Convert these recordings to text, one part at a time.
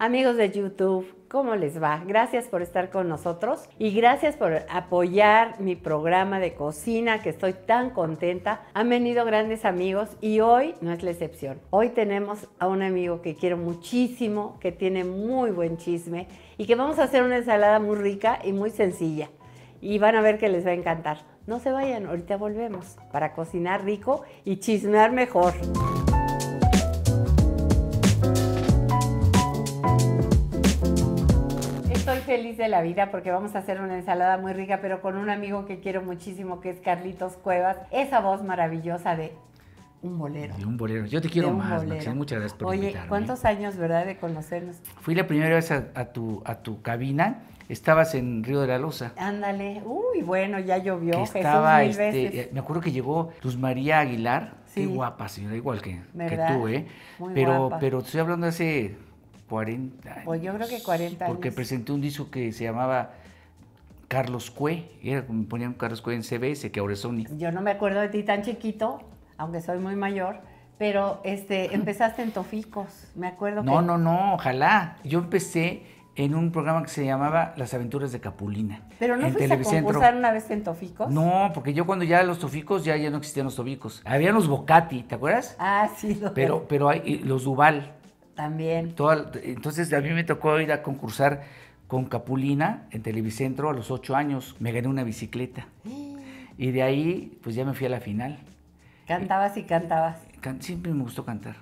Amigos de YouTube, ¿cómo les va? Gracias por estar con nosotros y gracias por apoyar mi programa de cocina que estoy tan contenta. Han venido grandes amigos y hoy no es la excepción. Hoy tenemos a un amigo que quiero muchísimo, que tiene muy buen chisme y que vamos a hacer una ensalada muy rica y muy sencilla. Y van a ver que les va a encantar. No se vayan, ahorita volvemos para cocinar rico y chismear mejor. feliz de la vida porque vamos a hacer una ensalada muy rica, pero con un amigo que quiero muchísimo, que es Carlitos Cuevas, esa voz maravillosa de un bolero. De un bolero. Yo te quiero más, Muchas gracias por Oye, ¿cuántos años, verdad, de conocernos? Fui la primera vez a, tu, a tu cabina. Estabas en Río de la Loza. Ándale. Uy, bueno, ya llovió. estaba, este, eh, me acuerdo que llegó Luz María Aguilar. Sí. Qué guapa, señora, igual que, tú, ¿eh? Muy pero, pero estoy hablando hace 40 Pues yo creo que 40 años. Porque presenté un disco que se llamaba Carlos Cue, era como ponían Carlos Cue en CBS, que ahora es Sony. Yo no me acuerdo de ti tan chiquito, aunque soy muy mayor, pero este empezaste en Toficos, me acuerdo no, No, no, ojalá. Yo empecé en un programa que se llamaba Las aventuras de Capulina. ¿Pero no fuiste a una vez en Toficos? No, porque yo cuando ya los Toficos, ya, ya no existían los Toficos. Habían los Bocati, ¿te acuerdas? Ah, sí. Pero, pero hay, los Duval, también. entonces a mí me tocó ir a concursar con Capulina en Televicentro a los ocho años. Me gané una bicicleta. Y de ahí, pues ya me fui a la final. ¿Cantabas y cantabas? Siempre me gustó cantar,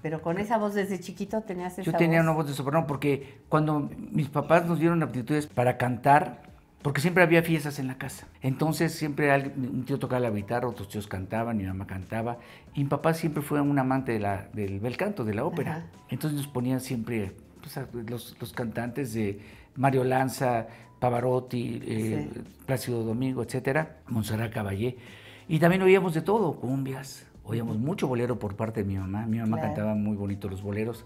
Pero con esa voz desde chiquito tenías esa Yo tenía una voz de soprano porque cuando mis papás nos dieron aptitudes para cantar, porque siempre había fiestas en la casa. Entonces siempre un tío tocaba la guitarra, otros tíos cantaban, mi mamá cantaba. Y mi papá siempre fue un amante de la, del bel canto, de la ópera. Entonces nos ponían siempre pues, los, cantantes de Mario Lanza, Pavarotti, eh, Plácido Domingo, etcétera, Montserrat Caballé. Y también oíamos de todo, cumbias, oíamos mucho bolero por parte de mi mamá. Mi mamá cantaba muy bonito los boleros.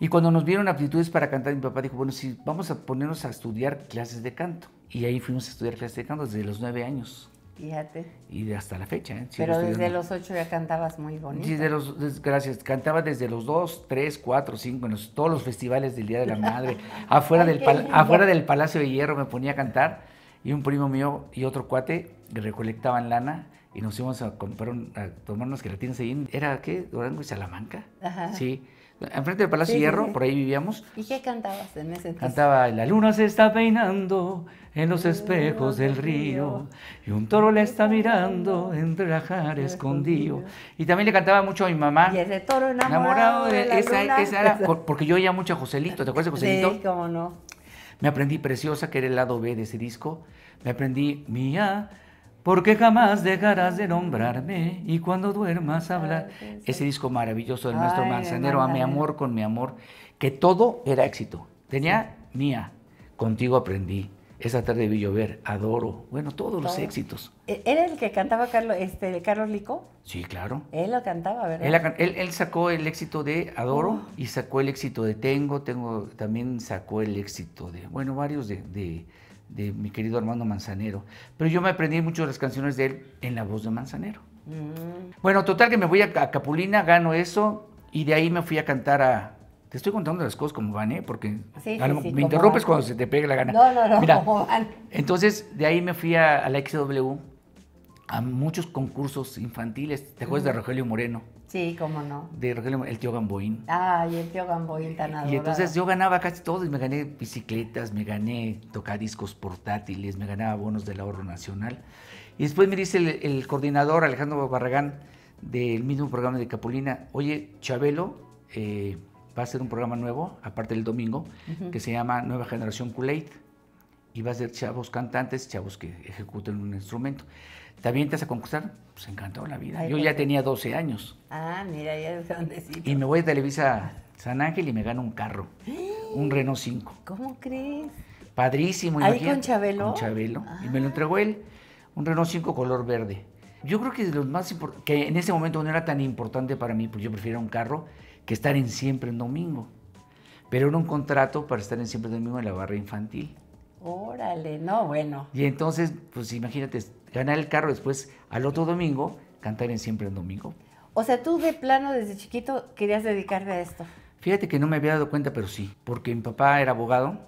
Y cuando nos vieron aptitudes para cantar, mi papá dijo, bueno, sí, vamos a ponernos a estudiar clases de canto. Y ahí fuimos a estudiar clases de canto desde los nueve años. Fíjate. Y hasta la fecha. ¿eh? Pero desde los ocho ya cantabas muy bonito. de los, gracias. Cantaba desde los dos, tres, cuatro, cinco, en todos los festivales del Día de la Madre. afuera, del afuera del Palacio de Hierro me ponía a cantar. Y un primo mío y otro cuate recolectaban lana y nos íbamos a comprar, un, a tomar unas gelatinas ahí. ¿Era qué? Durango y Salamanca. Ajá. Sí. Enfrente del Palacio Hierro, por ahí vivíamos. ¿Y qué cantabas en ese Cantaba, la luna se está peinando en los espejos del río y un toro le está mirando entre la jara escondido. Y también le cantaba mucho a mi mamá. Y ese toro enamorado, de, la esa, luna. porque yo oía mucho a Joselito, ¿te acuerdas de Joselito? Sí, cómo no. Me aprendí Preciosa, que era el lado B de ese disco. Me aprendí Mía porque jamás dejarás de nombrarme y cuando duermas ah, hablar. Ese disco maravilloso del nuestro Manzanero, A mi amor con mi amor, que todo era éxito. Tenía mía, contigo aprendí. Esa tarde vi llover, adoro. Bueno, todos los éxitos. E, ¿Era el que cantaba Carlos, este, Carlos Lico? Sí, claro. Él lo cantaba, ¿verdad? Él, sacó el éxito de Adoro oh. y sacó el éxito de Tengo, Tengo, también sacó el éxito de, bueno, varios de de mi querido Armando Manzanero. Pero yo me aprendí muchas de las canciones de él en la voz de Manzanero. Mm. Bueno, total que me voy a, Capulina, gano eso y de ahí me fui a cantar a... Te estoy contando las cosas como van, ¿eh? Porque me interrumpes cuando se te pegue la gana. No, no, no, Mira, Entonces, de ahí me fui a la XW a muchos concursos infantiles. ¿Te acuerdas de Rogelio Moreno? Sí, cómo no. De Rogelio el tío Gamboín. y el tío Gamboín tan adorado. Y entonces yo ganaba casi todo y me gané bicicletas, me gané discos portátiles, me ganaba bonos del ahorro nacional. Y después me dice el, coordinador Alejandro Barragán del mismo programa de Capulina, oye, Chabelo eh, va a hacer un programa nuevo, aparte del domingo, que se llama Nueva Generación kool Y va a ser chavos cantantes, chavos que ejecuten un instrumento. ¿te vas a conquistar? Pues encantó la vida. Yo ya tenía 12 años. Ah, mira, ya es decir. Y me voy a Televisa San Ángel y me gano un carro, un Renault 5. ¿Cómo crees? Padrísimo. ¿Ahí con Chabelo? Con Chabelo. Y me lo ah. entregó él, un Renault 5 color verde. Yo creo que de los más que en ese momento no era tan importante para mí, porque yo prefiero un carro que estar en siempre el domingo. Pero era un contrato para estar en siempre en domingo en la barra infantil. Órale, no, bueno. Y entonces, pues imagínate, ganar el carro, después al otro domingo cantar en Siempre el Domingo. O sea, tú de plano desde chiquito querías dedicarte a esto. Fíjate que no me había dado cuenta, pero sí, porque mi papá era abogado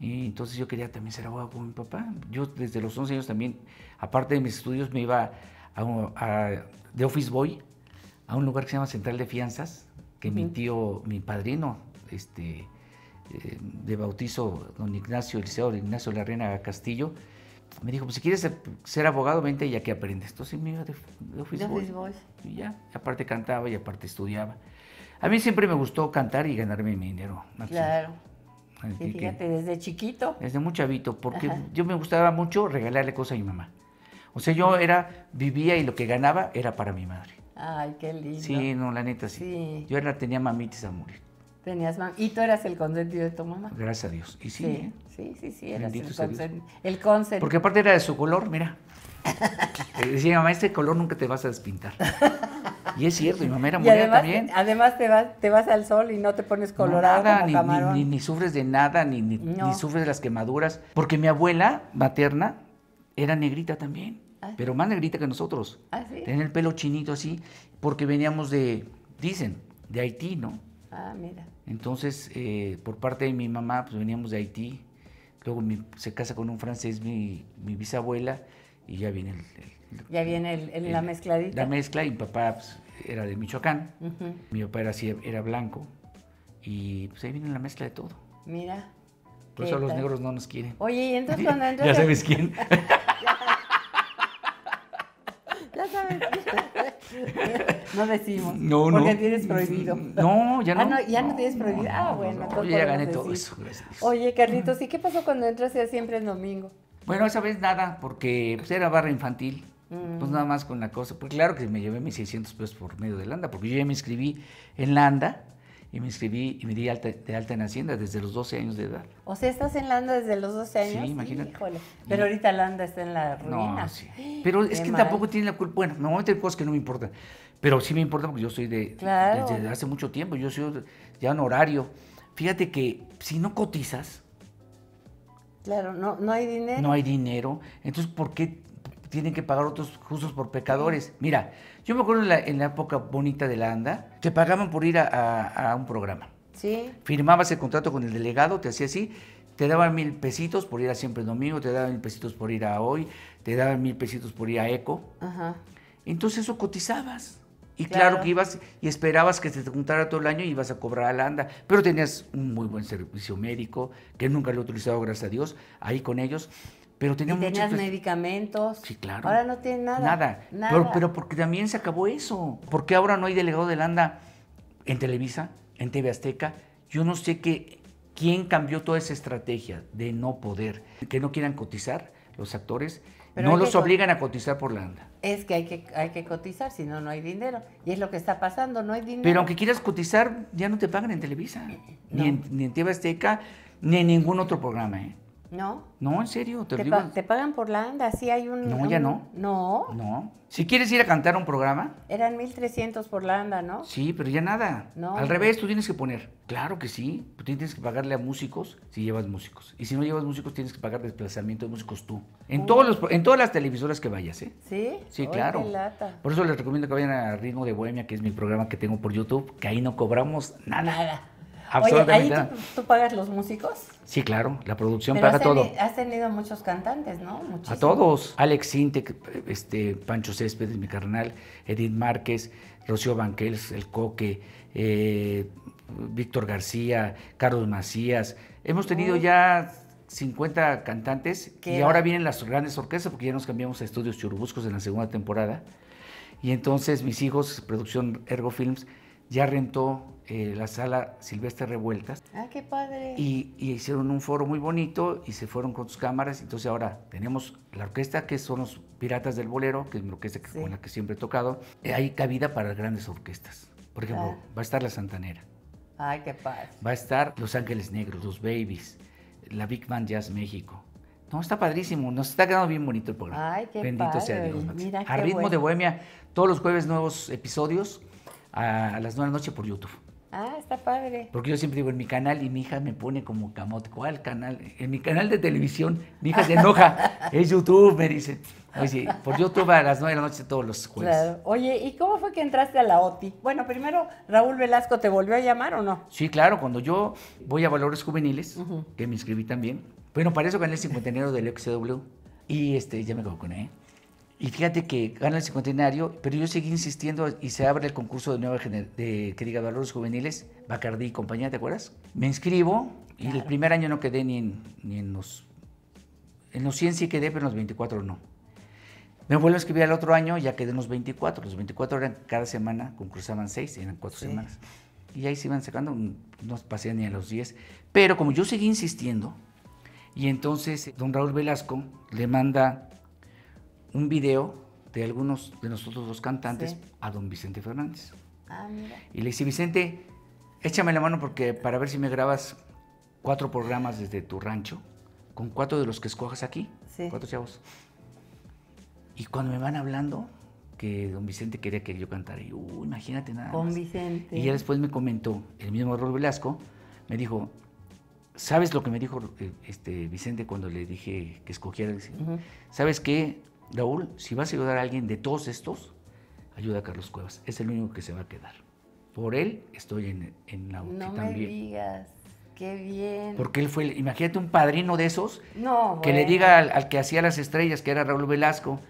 y entonces yo quería también ser abogado como mi papá. Yo desde los 11 años también, aparte de mis estudios, me iba a, de office boy a un lugar que se llama Central de Fianzas, que mi tío, mi padrino, este, eh, de bautizo, don Ignacio, Eliseo, Ignacio Larrena Castillo, me dijo, pues si quieres ser abogado, vente y aquí aprendes. Entonces me iba de, de office, Y ya, aparte cantaba y aparte estudiaba. A mí siempre me gustó cantar y ganarme mi dinero. Claro. y fíjate, desde chiquito. Desde muy chavito, porque yo me gustaba mucho regalarle cosas a mi mamá. O sea, yo era, vivía y lo que ganaba era para mi madre. Ay, qué lindo. Sí, no, la neta sí. Yo era, tenía mamitis a morir mamá. Y tú eras el consentido de tu mamá. Gracias a Dios. Y sí, sí, ¿eh? sí, sí, el, consentido. Porque aparte era de su color, mira. decía, mamá, este color nunca te vas a despintar. Y es cierto, mi mamá era muy también. Además te vas, te vas al sol y no te pones colorado Ni, ni, sufres de nada, ni, ni, sufres de las quemaduras. Porque mi abuela materna era negrita también, ah, pero más negrita que nosotros. Ah, Tenía el pelo chinito así, porque veníamos de, dicen, de Haití, ¿no? Ah, mira. Entonces, eh, por parte de mi mamá, pues veníamos de Haití. Luego se casa con un francés, mi, bisabuela, y ya viene el, ya viene el, la mezcladita. La mezcla, y mi papá pues, era de Michoacán. Mi papá era, era blanco. Y pues ahí viene la mezcla de todo. Mira. Por eso los negros no nos quieren. Oye, y entonces cuando entras. ya sabes quién. ya sabes quién. No decimos. No, no. Porque tienes prohibido. No, ya no. Ah, no, ya no, tienes prohibido. ah, bueno. Yo ya gané todo eso, Oye, Carlitos, ¿y qué pasó cuando entras ya siempre el domingo? Bueno, esa vez nada, porque pues, era barra infantil. Mm. Pues nada más con la cosa. Pues claro que me llevé mis 600 pesos por medio de Landa, porque yo ya me inscribí en Landa y me inscribí y me di de alta en Hacienda desde los 12 años de edad. O sea, estás en Landa desde los 12 años. Sí, imagínate. Pero ahorita Landa está en la ruina. Pero es que tampoco tiene la culpa. Bueno, normalmente hay cosas que no me importan. Pero sí me importa porque yo soy de. Desde hace mucho tiempo. Yo soy ya en horario. Fíjate que si no cotizas. Claro, no, no hay dinero. No hay dinero. Entonces, ¿por qué tienen que pagar otros justos por pecadores. Mira, yo me acuerdo en la, época bonita de la ANDA, te pagaban por ir a, un programa. Sí. Firmabas el contrato con el delegado, te hacía así, te daban mil pesitos por ir a Siempre Domingo, te daban mil pesitos por ir a Hoy, te daban mil pesitos por ir a Eco. Ajá. Entonces eso cotizabas. Y claro. claro. que ibas y esperabas que se te juntara todo el año y ibas a cobrar a la ANDA. Pero tenías un muy buen servicio médico, que nunca lo he utilizado, gracias a Dios, ahí con ellos. Pero tenían muchos tenías medicamentos. Sí, claro. Ahora no tienen nada. Nada. Pero, porque también se acabó eso. Porque ahora no hay delegado de Landa en Televisa, en TV Azteca. Yo no sé qué, quién cambió toda esa estrategia de no poder, que no quieran cotizar los actores. no los obligan a cotizar por Landa. Es que hay que, hay que cotizar, si no, no hay dinero. Y es lo que está pasando, no hay dinero. Pero aunque quieras cotizar, ya no te pagan en Televisa, eh, eh, ni, en, ni en TV Azteca, ni en ningún otro programa. ¿eh? No. No, en serio, te, ¿Te pagan por ANDA? Sí hay un... No, ya no. No. No. Si quieres ir a cantar un programa... Eran 1.300 por ANDA, ¿no? Sí, pero ya nada. No. Al revés, tú tienes que poner. Claro que sí. Tú tienes que pagarle a músicos si llevas músicos. Y si no llevas músicos, tienes que pagar desplazamiento de músicos tú. En, todos los, en todas las televisoras que vayas, ¿eh? Sí. Sí, claro. Por eso les recomiendo que vayan a Ritmo de Bohemia, que es mi programa que tengo por YouTube, que ahí no cobramos nada. Nada. Oye, ¿ahí tú, pagas los músicos? Sí, claro, la producción paga todo. Has tenido muchos cantantes, ¿no? A todos. Alex Sintek, este, Pancho Céspedes, mi carnal, Edith Márquez, Rocío Banquels, El Coque, eh, Víctor García, Carlos Macías. Hemos tenido ya 50 cantantes y ahora vienen las grandes orquestas porque ya nos cambiamos a Estudios Churubuscos en la segunda temporada. Y entonces mis hijos, producción Ergo Films, ya rentó eh, la sala Silvestre Revueltas. Ah, qué padre. Y, hicieron un foro muy bonito y se fueron con sus cámaras. Entonces ahora tenemos la orquesta que son los Piratas del Bolero, que es una orquesta con la que siempre he tocado. Eh, hay cabida para grandes orquestas. Por ejemplo, ah. va a estar la Santanera. Ay, qué padre. Va a estar Los Ángeles Negros, Los Babies, la Big Band Jazz México. No, está padrísimo, nos está quedando bien bonito el programa. Ay, qué Bendito sea Dios. a ritmo de bohemia, todos los jueves nuevos episodios a, a las 9 de la noche por YouTube. Ah, está padre. Porque yo siempre digo, en mi canal, y mi hija me pone como camote, ¿cuál canal? En mi canal de televisión, mi hija se enoja, es YouTube, me dice. Oye, por YouTube a las 9 de la noche todos los jueves. Claro. Oye, ¿y cómo fue que entraste a la OTI? Bueno, primero, Raúl Velasco, ¿te volvió a llamar o no? Sí, claro, cuando yo voy a Valores Juveniles, que me inscribí también, bueno, para eso gané el cincuentenario del XW, y este, ya me con ¿eh? Y fíjate que gana el cincuentenario, pero yo seguí insistiendo y se abre el concurso de nueva de que diga valores juveniles, Bacardí y compañía, ¿te acuerdas? Me inscribo y el primer año no quedé ni en, ni en los en los 100 sí quedé, pero en los 24 no. Me vuelvo a inscribir al otro año, y ya quedé en los 24. Los 24 eran cada semana, concursaban 6, eran 4 semanas. Y ahí se iban sacando, no pasé ni a los 10. Pero como yo seguí insistiendo, y entonces don Raúl Velasco le manda un video de algunos de nosotros los cantantes a don Vicente Fernández. Ah, y le dice, Vicente, échame la mano porque para ver si me grabas cuatro programas desde tu rancho con cuatro de los que escojas aquí, cuatro chavos. Y cuando me van hablando, que don Vicente quería que yo cantara, y yo, imagínate nada. Con Vicente. Y ya después me comentó el mismo Rol Velasco, me dijo, ¿sabes lo que me dijo eh, este, Vicente cuando le dije que escogiera? ¿Sabes qué? Raúl, si vas a ayudar a alguien de todos estos, ayuda a Carlos Cuevas. Es el único que se va a quedar. Por él estoy en, la UTI no también. Qué bien. Porque él fue, imagínate un padrino de esos, que le diga al, que hacía las estrellas, que era Raúl Velasco,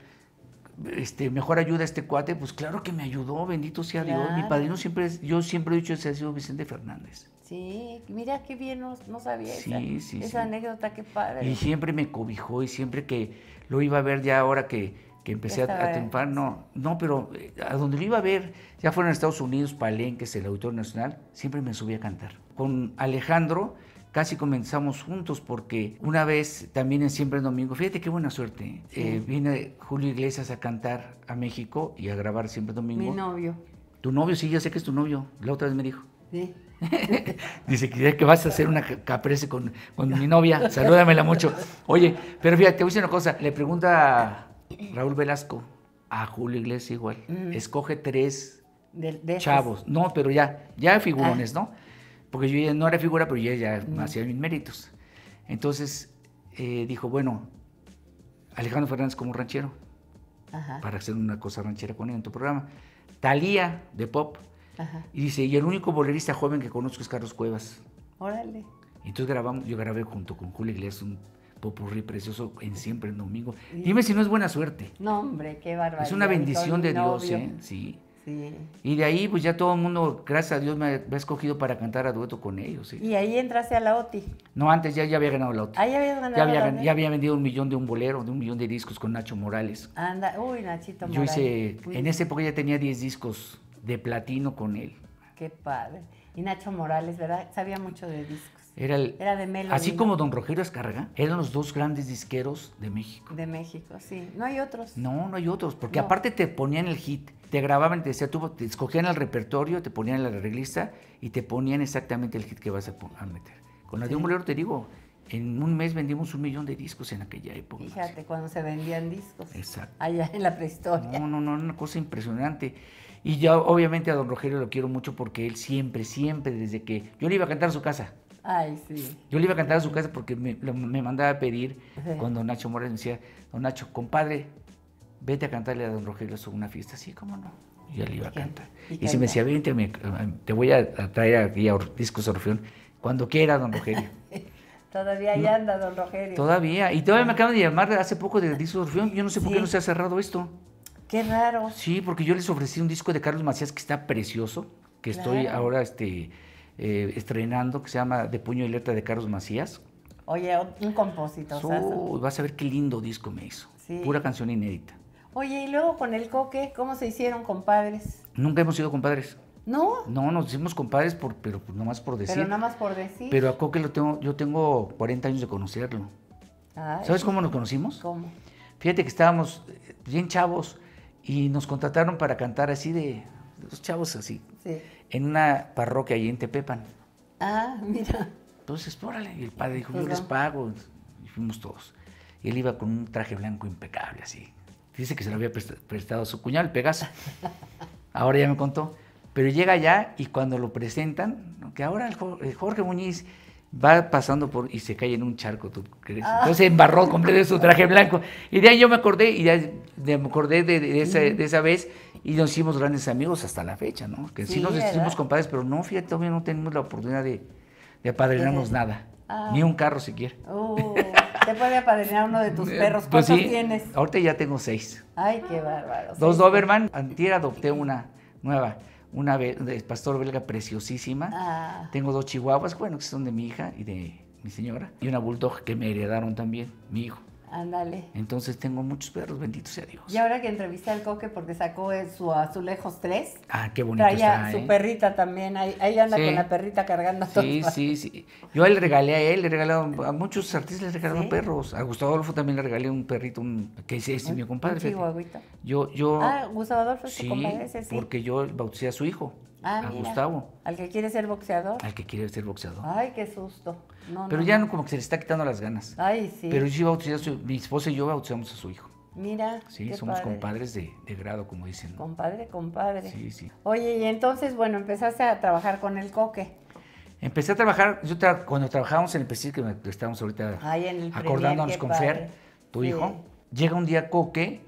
este, mejor ayuda a este cuate, pues claro que me ayudó, bendito sea Dios. Mi padrino siempre, yo siempre he dicho ese ha sido Vicente Fernández. Sí, mira qué bien, no, sabía esa, anécdota, qué padre. Y siempre me cobijó y siempre que lo iba a ver ya ahora que, que empecé a, a, no, no, pero eh, a donde lo iba a ver, ya fueron Estados Unidos, es el Auditorio Nacional, siempre me subí a cantar. Con Alejandro casi comenzamos juntos porque una vez también en Siempre en Domingo, fíjate qué buena suerte, eh, viene Julio Iglesias a cantar a México y a grabar Siempre en Domingo. Mi novio. Tu novio, sí, ya sé que es tu novio, la otra vez me dijo. Sí. Dice que vas a hacer una caprese con, mi novia, salúdamela mucho. Oye, pero fíjate, te voy a decir una cosa. Le pregunta Raúl Velasco a Julio Iglesias igual. Escoge tres chavos. No, pero ya, ya figurones, ah. ¿no? Porque yo ya no era figura, pero yo ya hacía mis méritos. Entonces eh, dijo, bueno, Alejandro Fernández como ranchero. Para hacer una cosa ranchera con él en tu programa. Talía de pop y dice, y el único bolerista joven que conozco es Carlos Cuevas. Órale. Y entonces grabamos, yo grabé junto con Julio Iglesias un popurrí precioso en Siempre en Domingo. Dime si no es buena suerte. No, hombre, qué barbaridad. Es una bendición de Dios, ¿eh? Sí. Sí. Y de ahí, pues ya todo el mundo, gracias a Dios, me ha, escogido para cantar a dueto con ellos. ¿eh? ¿Y ahí entraste a la OTI? No, antes ya, ya había ganado la OTI. Ah, ya había ganado ya había, vendido un millón de un bolero, de un millón de discos con Nacho Morales. Anda, uy, Nachito Morales. Yo hice, pues. en esa época ya tenía 10 discos de platino con él. Qué padre. Y Nacho Morales, ¿verdad? Sabía mucho de discos. Era, de Melo. Así como don Rogelio Escarga, eran los dos grandes disqueros de México. De México, sí. No hay otros. No, no hay otros, porque aparte te ponían el hit, te grababan, te decía, tú, te escogían el repertorio, te ponían la reglista y te ponían exactamente el hit que vas a, meter. Con la de te digo, en un mes vendimos un millón de discos en aquella época. Fíjate, cuando se vendían discos. Exacto. Allá en la prehistoria. No, no, no, una cosa impresionante. Y yo obviamente a don Rogelio lo quiero mucho porque él siempre, siempre, desde que yo le iba a cantar a su casa. Ay, sí. Yo le iba a cantar a su casa porque me, mandaba a pedir cuando Nacho Morales. Me decía, don Nacho, compadre, vete a cantarle a don Rogelio a una fiesta. Sí, cómo no. yo le iba a cantar. Y, si me decía, vente, te voy a traer aquí a Discos Orfeón cuando quiera, don Rogelio. Todavía ahí anda, don Rogelio. Todavía. Y todavía me ah. acaban de llamar hace poco de Discos Orfeón. Yo no sé por qué no se ha cerrado esto. Qué raro. Sí, porque yo les ofrecí un disco de Carlos Macías que está precioso, que estoy ahora este, eh, estrenando, que se llama De Puño y Letra de Carlos Macías. Oye, un compositor. Oh, vas a ver qué lindo disco me hizo. Sí. Pura canción inédita. Oye, y luego con el coque, ¿cómo se hicieron compadres? Nunca hemos sido compadres. ¿No? No, nos hicimos compadres, por, pero pues nomás por decir. Pero nomás por decir. Pero a Coque lo tengo, yo tengo 40 años de conocerlo. ¿Sabes cómo nos conocimos? ¿Cómo? Fíjate que estábamos bien chavos y nos contrataron para cantar así de, los chavos así, sí. en una parroquia allí en Tepepan. Ah, mira. Entonces, órale, y el padre dijo, yo les pago, y fuimos todos. Y él iba con un traje blanco impecable así. Dice que se lo había prestado a su cuñado, el Pegaso. Ahora ya me contó. Pero llega allá y cuando lo presentan, que ahora Jorge Muñiz va pasando por y se cae en un charco. ¿tú crees? Ah. Entonces embarró completo su traje blanco. Y de ahí yo me acordé, y ya me acordé de, esa, vez y nos hicimos grandes amigos hasta la fecha, ¿no? Que sí, nos hicimos compadres, pero no, fíjate, todavía no tenemos la oportunidad de, de apadrinarnos nada. Ah. Ni un carro siquiera. Uh, te puede apadrinar uno de tus eh, perros. Pues ¿Cuántos pues tienes? Ahorita ya tengo seis. Ay, qué bárbaro. Dos Doberman. Antier adopté una nueva una de pastor belga preciosísima. Ah. Tengo dos chihuahuas, bueno, que son de mi hija y de mi señora. Y una bulldog que me heredaron también, mi hijo. Ándale. Entonces tengo muchos perros, bendito sea Dios. Y ahora que entrevisté al Coque porque sacó eh, su Azulejos 3. Ah, qué bonito traía está, su ¿eh? perrita también, ahí, anda con la perrita cargando todo. Sí, sí, sí. Yo le regalé a él, le regalé a muchos artistas le regalaron perros. A Gustavo Adolfo también le regalé un perrito, que es este, mi compadre. Un yo, yo, ah, Gustavo Adolfo es sí, tu sí. porque yo bauticé a su hijo. Ah, a Gustavo. Al que quiere ser boxeador. Al que quiere ser boxeador. Ay, qué susto. Pero ya no. como que se le está quitando las ganas. Ay, sí. Pero yo mi esposa y yo bautizamos a su hijo. Mira. Sí, somos compadres de, grado, como dicen. Compadre, compadre. Sí, sí. Oye, y entonces, bueno, empezaste a trabajar con el coque. Empecé a trabajar, yo cuando trabajábamos en el PC que estábamos ahorita acordándonos con Fer, tu hijo, llega un día coque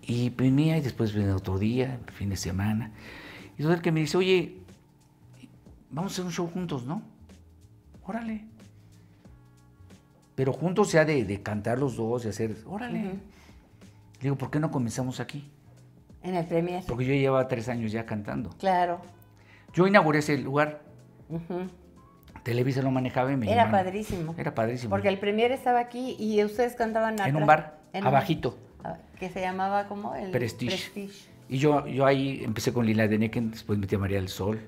y primía pues, y después viene otro día, fin de semana. Y entonces el que me dice, oye, vamos a hacer un show juntos, ¿no? Órale. Pero juntos sea de, cantar los dos y hacer, órale. Digo, ¿por qué no comenzamos aquí? En el Premier. Porque yo llevaba tres años ya cantando. Claro. Yo inauguré ese lugar. Televisa lo manejaba y me Era padrísimo. Era padrísimo. Porque el Premier estaba aquí y ustedes cantaban atrás. En un bar, abajito. que se llamaba como el Prestige. Prestige. Y yo, yo ahí empecé con Lila Denequen, después metí a María del Sol,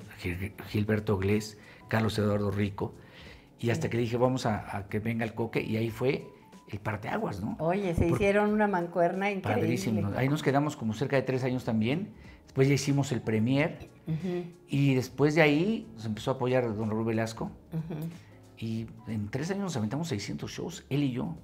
Gilberto Glés, Carlos Eduardo Rico, y hasta que dije, vamos a, que venga el coque, y ahí fue el parteaguas, ¿no? Oye, se hicieron una mancuerna increíble. Padrísimo. Ahí nos quedamos como cerca de tres años también. Después ya hicimos el premier y después de ahí nos empezó a apoyar don Raúl Velasco. Y en tres años nos aventamos 600 shows, él y yo.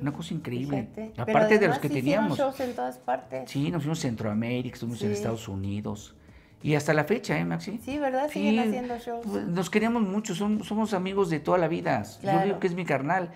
Una cosa increíble. Aparte de los que teníamos. Shows en todas partes. Sí, nos fuimos a Centroamérica, estuvimos en Estados Unidos. Y hasta la fecha, ¿eh, Maxi? Sí, ¿verdad? Siguen haciendo shows. Pues, nos queríamos mucho, somos, somos amigos de toda la vida. Yo digo que es mi carnal,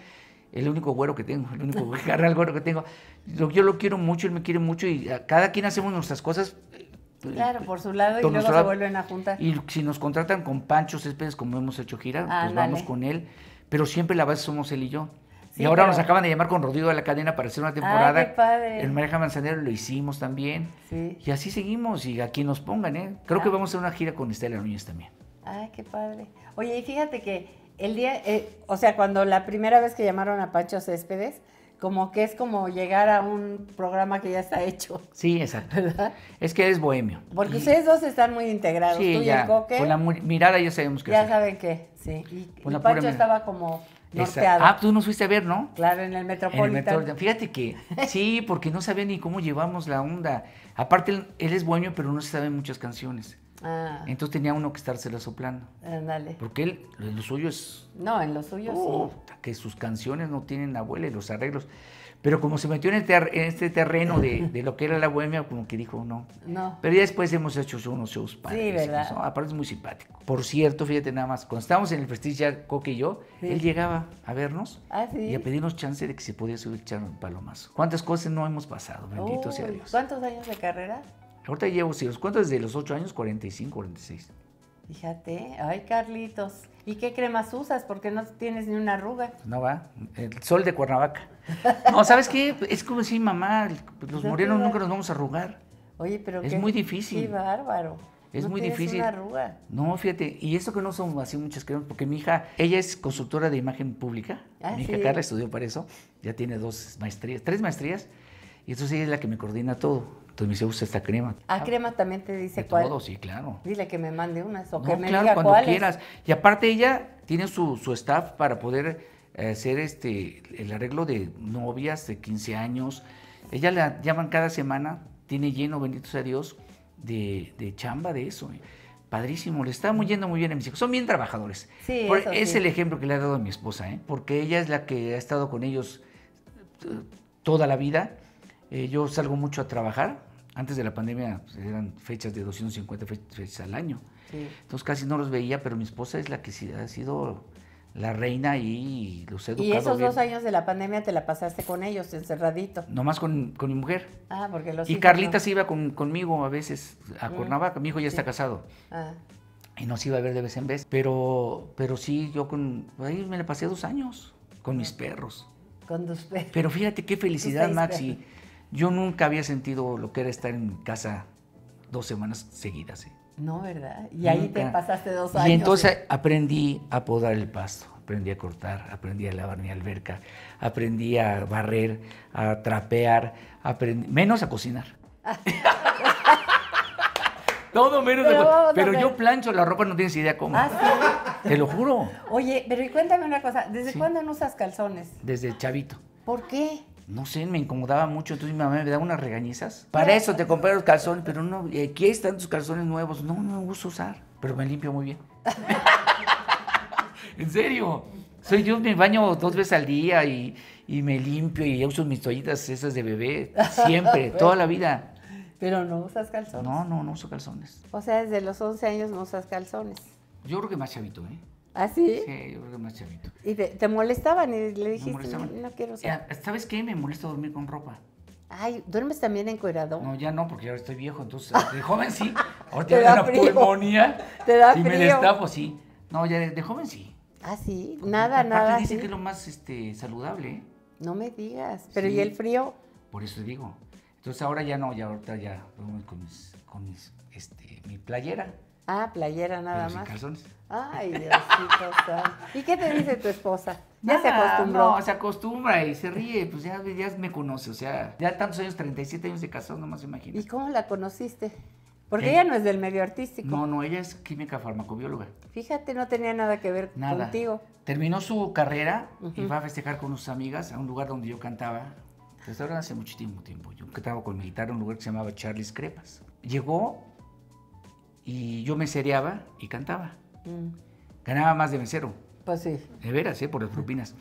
el único güero que tengo, el único carnal güero que tengo. Yo lo quiero mucho, él me quiere mucho y cada quien hacemos nuestras cosas. Eh, claro, por su lado y luego se vuelven a juntar. Y si nos contratan con Pancho Céspedes, como hemos hecho gira, pues vamos con él. Pero siempre la base somos él y yo y ahora nos acaban de llamar con Rodrigo de la Cadena para hacer una ah, temporada. Ay, qué padre. El Mareja Manzanero lo hicimos también. Sí. Y así seguimos y aquí nos pongan, ¿eh? Creo que ah. vamos a hacer una gira con Estela Núñez también. Ay, ah, qué padre. Oye, y fíjate que el día, eh, o sea, cuando la primera vez que llamaron a Pacho Céspedes, como que es como llegar a un programa que ya está hecho. Sí, exacto. ¿verdad? Es que es bohemio. Porque ustedes dos están muy integrados, sí, tú y el Coque. Con la mirada ya sabemos que Ya saben qué, sí. Y, Pacho estaba como Ah, tú nos fuiste a ver, ¿no? Claro, en el Metropolitan. Fíjate que sí, porque no sabía ni cómo llevamos la onda. Aparte, él, es dueño, pero no se sabe muchas canciones. Ah. Entonces tenía uno que estársela soplando. Dale. Porque él, en lo suyo es. No, en los suyo sí. Que sus canciones no tienen abuela y los arreglos. Pero como se metió en, este, terreno de, lo que era la bohemia, como que dijo no. No. Pero ya después hemos hecho unos shows él. Sí, ¿verdad? Aparte es muy simpático. Por cierto, fíjate nada más, cuando estábamos en el ya Coque y yo, él llegaba a vernos ah, y a pedirnos chance de que se podía subir un Palomazo. ¿Cuántas cosas no hemos pasado? Bendito sea Dios. ¿Cuántos años de carrera? Ahorita llevo, si los cuento desde los 8 años, 45, 46. Fíjate, ay Carlitos. ¿Y qué cremas usas? Porque no tienes ni una arruga. No va. El sol de Cuernavaca. No, ¿sabes qué? Es como si mamá, los pues, morenos nunca nos vamos a arrugar. Oye, pero Es muy difícil. Qué bárbaro. Es muy difícil. No, fíjate, y eso que no son así muchas cremas, porque mi hija, ella es consultora de imagen pública. Ah, mi hija Carla estudió para eso, ya tiene dos maestrías, tres maestrías, y entonces ella es la que me coordina todo. Entonces me dice, usa esta crema. Ah, crema también te dice de cuál. Todo, sí, claro. Dile que me mande unas o que me claro, cuando quieras. Y aparte ella tiene su, su staff para poder eh, hacer este, el arreglo de novias de 15 años. Ella la llaman cada semana, tiene lleno, bendito sea Dios, de, chamba de eso. Eh. Padrísimo, le está muy yendo muy bien a mis hijos. Son bien trabajadores. es el ejemplo que le ha dado a mi esposa, eh, porque ella es la que ha estado con ellos toda la vida. yo salgo mucho a trabajar. Antes de la pandemia pues, eran fechas de 250 fechas al año. Entonces casi no los veía, pero mi esposa es la que ha sido la reina y los bien. ¿Y esos dos años de la pandemia te la pasaste con ellos, encerradito? Nomás con, con mi mujer. Ah, porque los Y Carlita se iba conmigo a veces a mm, Cornavaca Mi hijo ya está casado. Ah. Y nos iba a ver de vez en vez. Pero, pero sí, yo con... Ahí me la pasé dos años con mis perros. Con tus perros. Pero fíjate qué felicidad, Maxi. Yo nunca había sentido lo que era estar en casa dos semanas seguidas. ¿eh? No, ¿verdad? Y ahí te pasaste dos años. Y entonces aprendí a podar el pasto, aprendí a cortar, aprendí a lavar mi alberca, aprendí a barrer, a trapear, aprendí, menos a cocinar. Todo menos pero, cocinar. pero yo plancho la ropa, no tienes idea cómo. Ah, te lo juro. Oye, pero y cuéntame una cosa, ¿desde cuándo no usas calzones? Desde chavito. ¿Por qué? no sé, me incomodaba mucho, entonces mi mamá me daba unas regañizas. Para eso te compré los calzones, pero no, aquí están tus calzones nuevos. No, no me gusta usar, pero me limpio muy bien. en serio. Soy yo, me baño dos veces al día y, y me limpio y uso mis toallitas esas de bebé, siempre, toda la vida. Pero no usas calzones. No, no, no uso calzones. O sea, desde los 11 años no usas calzones. Yo creo que más chavito, ¿eh? ¿Ah, sí? Sí, yo creo que más chavito. ¿Y te, molestaban y le dijiste, no, quiero saber. ¿Sabes qué? Me molesta dormir con ropa. Ay, ¿duermes también en encuerado? No, ya no, porque ya estoy viejo, entonces de joven sí. Ahorita te da una pulmonía. Te da si Y me destapo, sí. No, ya de, joven sí. Ah, sí, nada, aparte nada. Dicen que es lo más este, saludable. No me digas, pero ¿y el frío? Por eso digo. Entonces ahora ya no, ya ahorita ya duermo con mis, con mis, este, mi playera. Ah, playera nada pero más. Sin calzones. Ay, Diosito ¿Y qué te dice tu esposa? Ya se acostumbró. No, se acostumbra y se ríe, pues ya, me conoce, o sea, ya tantos años, 37 años de casados, más imagino. ¿Y cómo la conociste? Porque ella no es del medio artístico. No, no, ella es química farmacobióloga. Fíjate, no tenía nada que ver nada. contigo. Terminó su carrera y va a festejar con sus amigas a un lugar donde yo cantaba. Pues ahora hace muchísimo tiempo. Yo cantaba con mi guitarra en un lugar que se llamaba Charlie's Crepas. Llegó y yo me cereaba y cantaba. Mm. Ganaba más de mesero. Pues sí. De veras, eh, Por las propinas.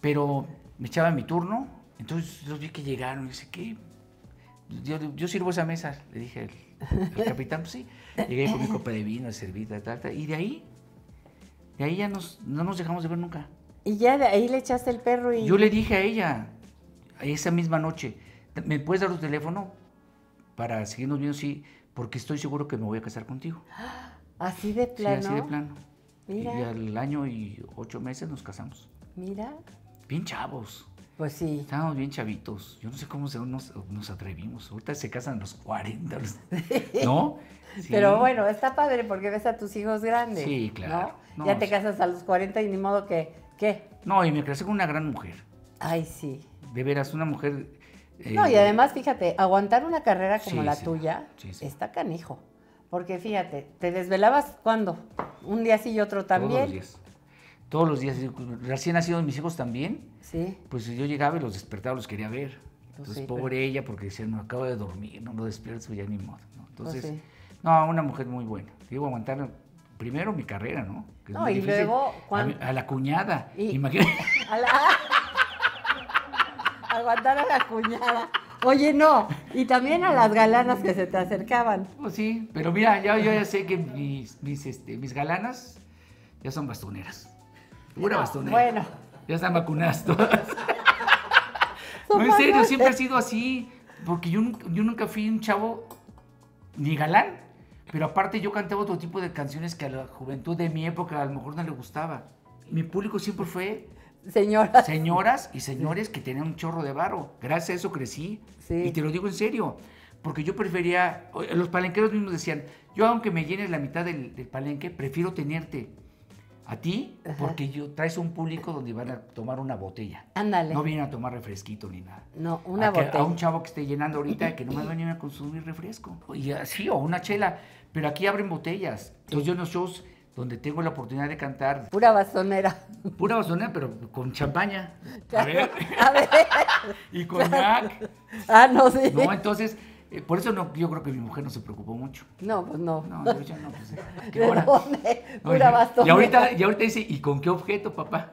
Pero me echaba mi turno, entonces los vi que llegaron, y dije, ¿qué? Yo, sirvo esa mesa, le dije al, capitán, pues sí. Llegué con mi copa de vino, servita, tal, tal. Y de ahí, de ahí ya nos, no nos dejamos de ver nunca. Y ya de ahí le echaste el perro y... Yo le dije a ella, esa misma noche, ¿me puedes dar tu teléfono para seguirnos viendo? Sí, porque estoy seguro que me voy a casar contigo. ¡Ah! ¿Así de plano? Sí, así de plano. Mira. Y al año y ocho meses nos casamos. Mira. Bien chavos. Pues sí. Estábamos bien chavitos. Yo no sé cómo se, nos, atrevimos. Ahorita se casan los 40, ¿no? Pero bueno, está padre porque ves a tus hijos grandes. Sí, claro. ya te casas a los 40 y ni modo que, ¿qué? No, y me casé con una gran mujer. Ay, sí. De veras, una mujer... no, y eh, además, fíjate, aguantar una carrera como la tuya está canijo. Porque fíjate, ¿te desvelabas cuándo? Un día sí y otro también. Todos los días. Todos los días. Recién nacidos mis hijos también. Sí. Pues yo llegaba y los despertaba, los quería ver. Pues Entonces, pobre ella, porque decía, no, acabo de dormir, no lo despierto, ya ni modo. Pues Entonces, no, una mujer muy buena. Digo, aguantar primero mi carrera, ¿no? no, y luego... A, la cuñada, Aguantar a la cuñada. Oye, no, y también a las galanas que se te acercaban. Pues sí, pero mira, yo, yo ya sé que mis, mis, este, galanas ya son bastoneras. Pura ah, bastonera. Bueno. Ya están vacunadas todas. no, en serio, siempre ha sido así. Porque yo, yo nunca fui un chavo ni galán. Pero aparte yo cantaba otro tipo de canciones que a la juventud de mi época a lo mejor no le gustaba. Mi público siempre fue Señoras. Señoras y señores que tenían un chorro de barro, Gracias a eso crecí. Y te lo digo en serio. Porque yo prefería, los palenqueros mismos decían, yo aunque me llenes la mitad del, palenque, prefiero tenerte a ti porque yo traes un público donde van a tomar una botella. Ándale. No vienen a tomar refresquito ni nada. No, una botella. a un chavo que esté llenando ahorita que no me a venir a consumir refresco. Y así, o una chela. Pero aquí abren botellas. Entonces yo no los donde tengo la oportunidad de cantar. Pura basonera. Pura basonera, pero con champaña. A ver. A ver. y con Jack. Ah, no, sí. No, entonces, eh, por eso no, yo creo que mi mujer no se preocupó mucho. No, pues no. No, yo ya no. Pues, ¿qué hora? Pura bastonera. Y ahorita, y ahorita dice, ¿y con qué objeto, papá?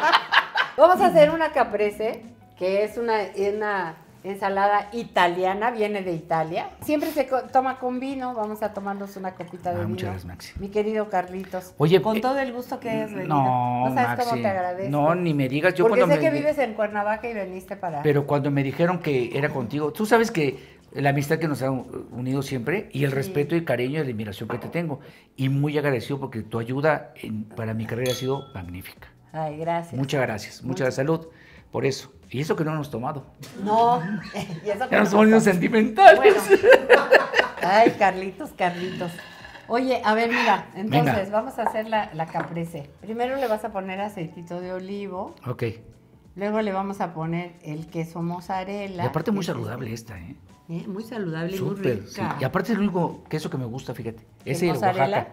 Vamos a hacer una caprese, que es una, una ensalada italiana, viene de Italia. Siempre se toma con vino, vamos a tomarnos una copita de ah, vino. Muchas gracias, Maxi. Mi querido Carlitos. Oye, con eh, todo el gusto que es venido. No, no sabes Maxi, cómo te agradezco. No, ni me digas. Yo sé que vives en Cuernavaca y veniste para. Pero cuando me dijeron que era contigo, tú sabes que la amistad que nos ha unido siempre y el respeto y cariño y la admiración que te tengo. Y muy agradecido porque tu ayuda para mi carrera ha sido magnífica. Ay, gracias. Muchas gracias. Muchas, mucha salud. Por eso. Y eso que no hemos tomado. No. ya sentimentales. Ay, Carlitos, Carlitos. Oye, a ver, mira, entonces vamos a hacer la, la caprese. Primero le vas a poner aceitito de olivo. Ok. Luego le vamos a poner el queso mozzarella. Y aparte muy este. saludable esta, ¿eh? ¿eh? Muy saludable y muy rica. Y aparte es el único queso que me gusta, fíjate. Ese y el mozzarella? Oaxaca.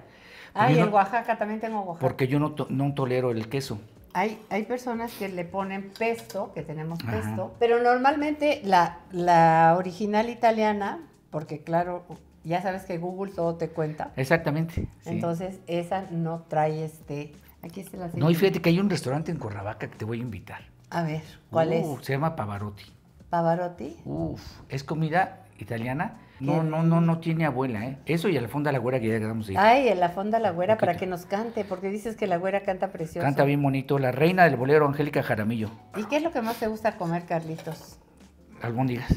Ah, Oaxaca, también tengo Oaxaca. Porque yo no tolero el queso hay, hay personas que le ponen pesto, que tenemos pesto, pero normalmente la, original italiana, porque claro, ya sabes que Google todo te cuenta. Exactamente. Entonces, esa no trae este. Aquí está la No, y fíjate que hay un restaurante en Corravaca que te voy a invitar. A ver, ¿cuál uh, es? Se llama Pavarotti. ¿Pavarotti? Uf, es comida italiana no, no, no, no tiene abuela, ¿eh? Eso y a la Fonda La Güera que ya quedamos ahí. Ay, a la Fonda La Güera para que nos cante, porque dices que La Güera canta precioso. Canta bien bonito, la reina del bolero Angélica Jaramillo. ¿Y qué es lo que más te gusta comer, Carlitos? Albóndigas.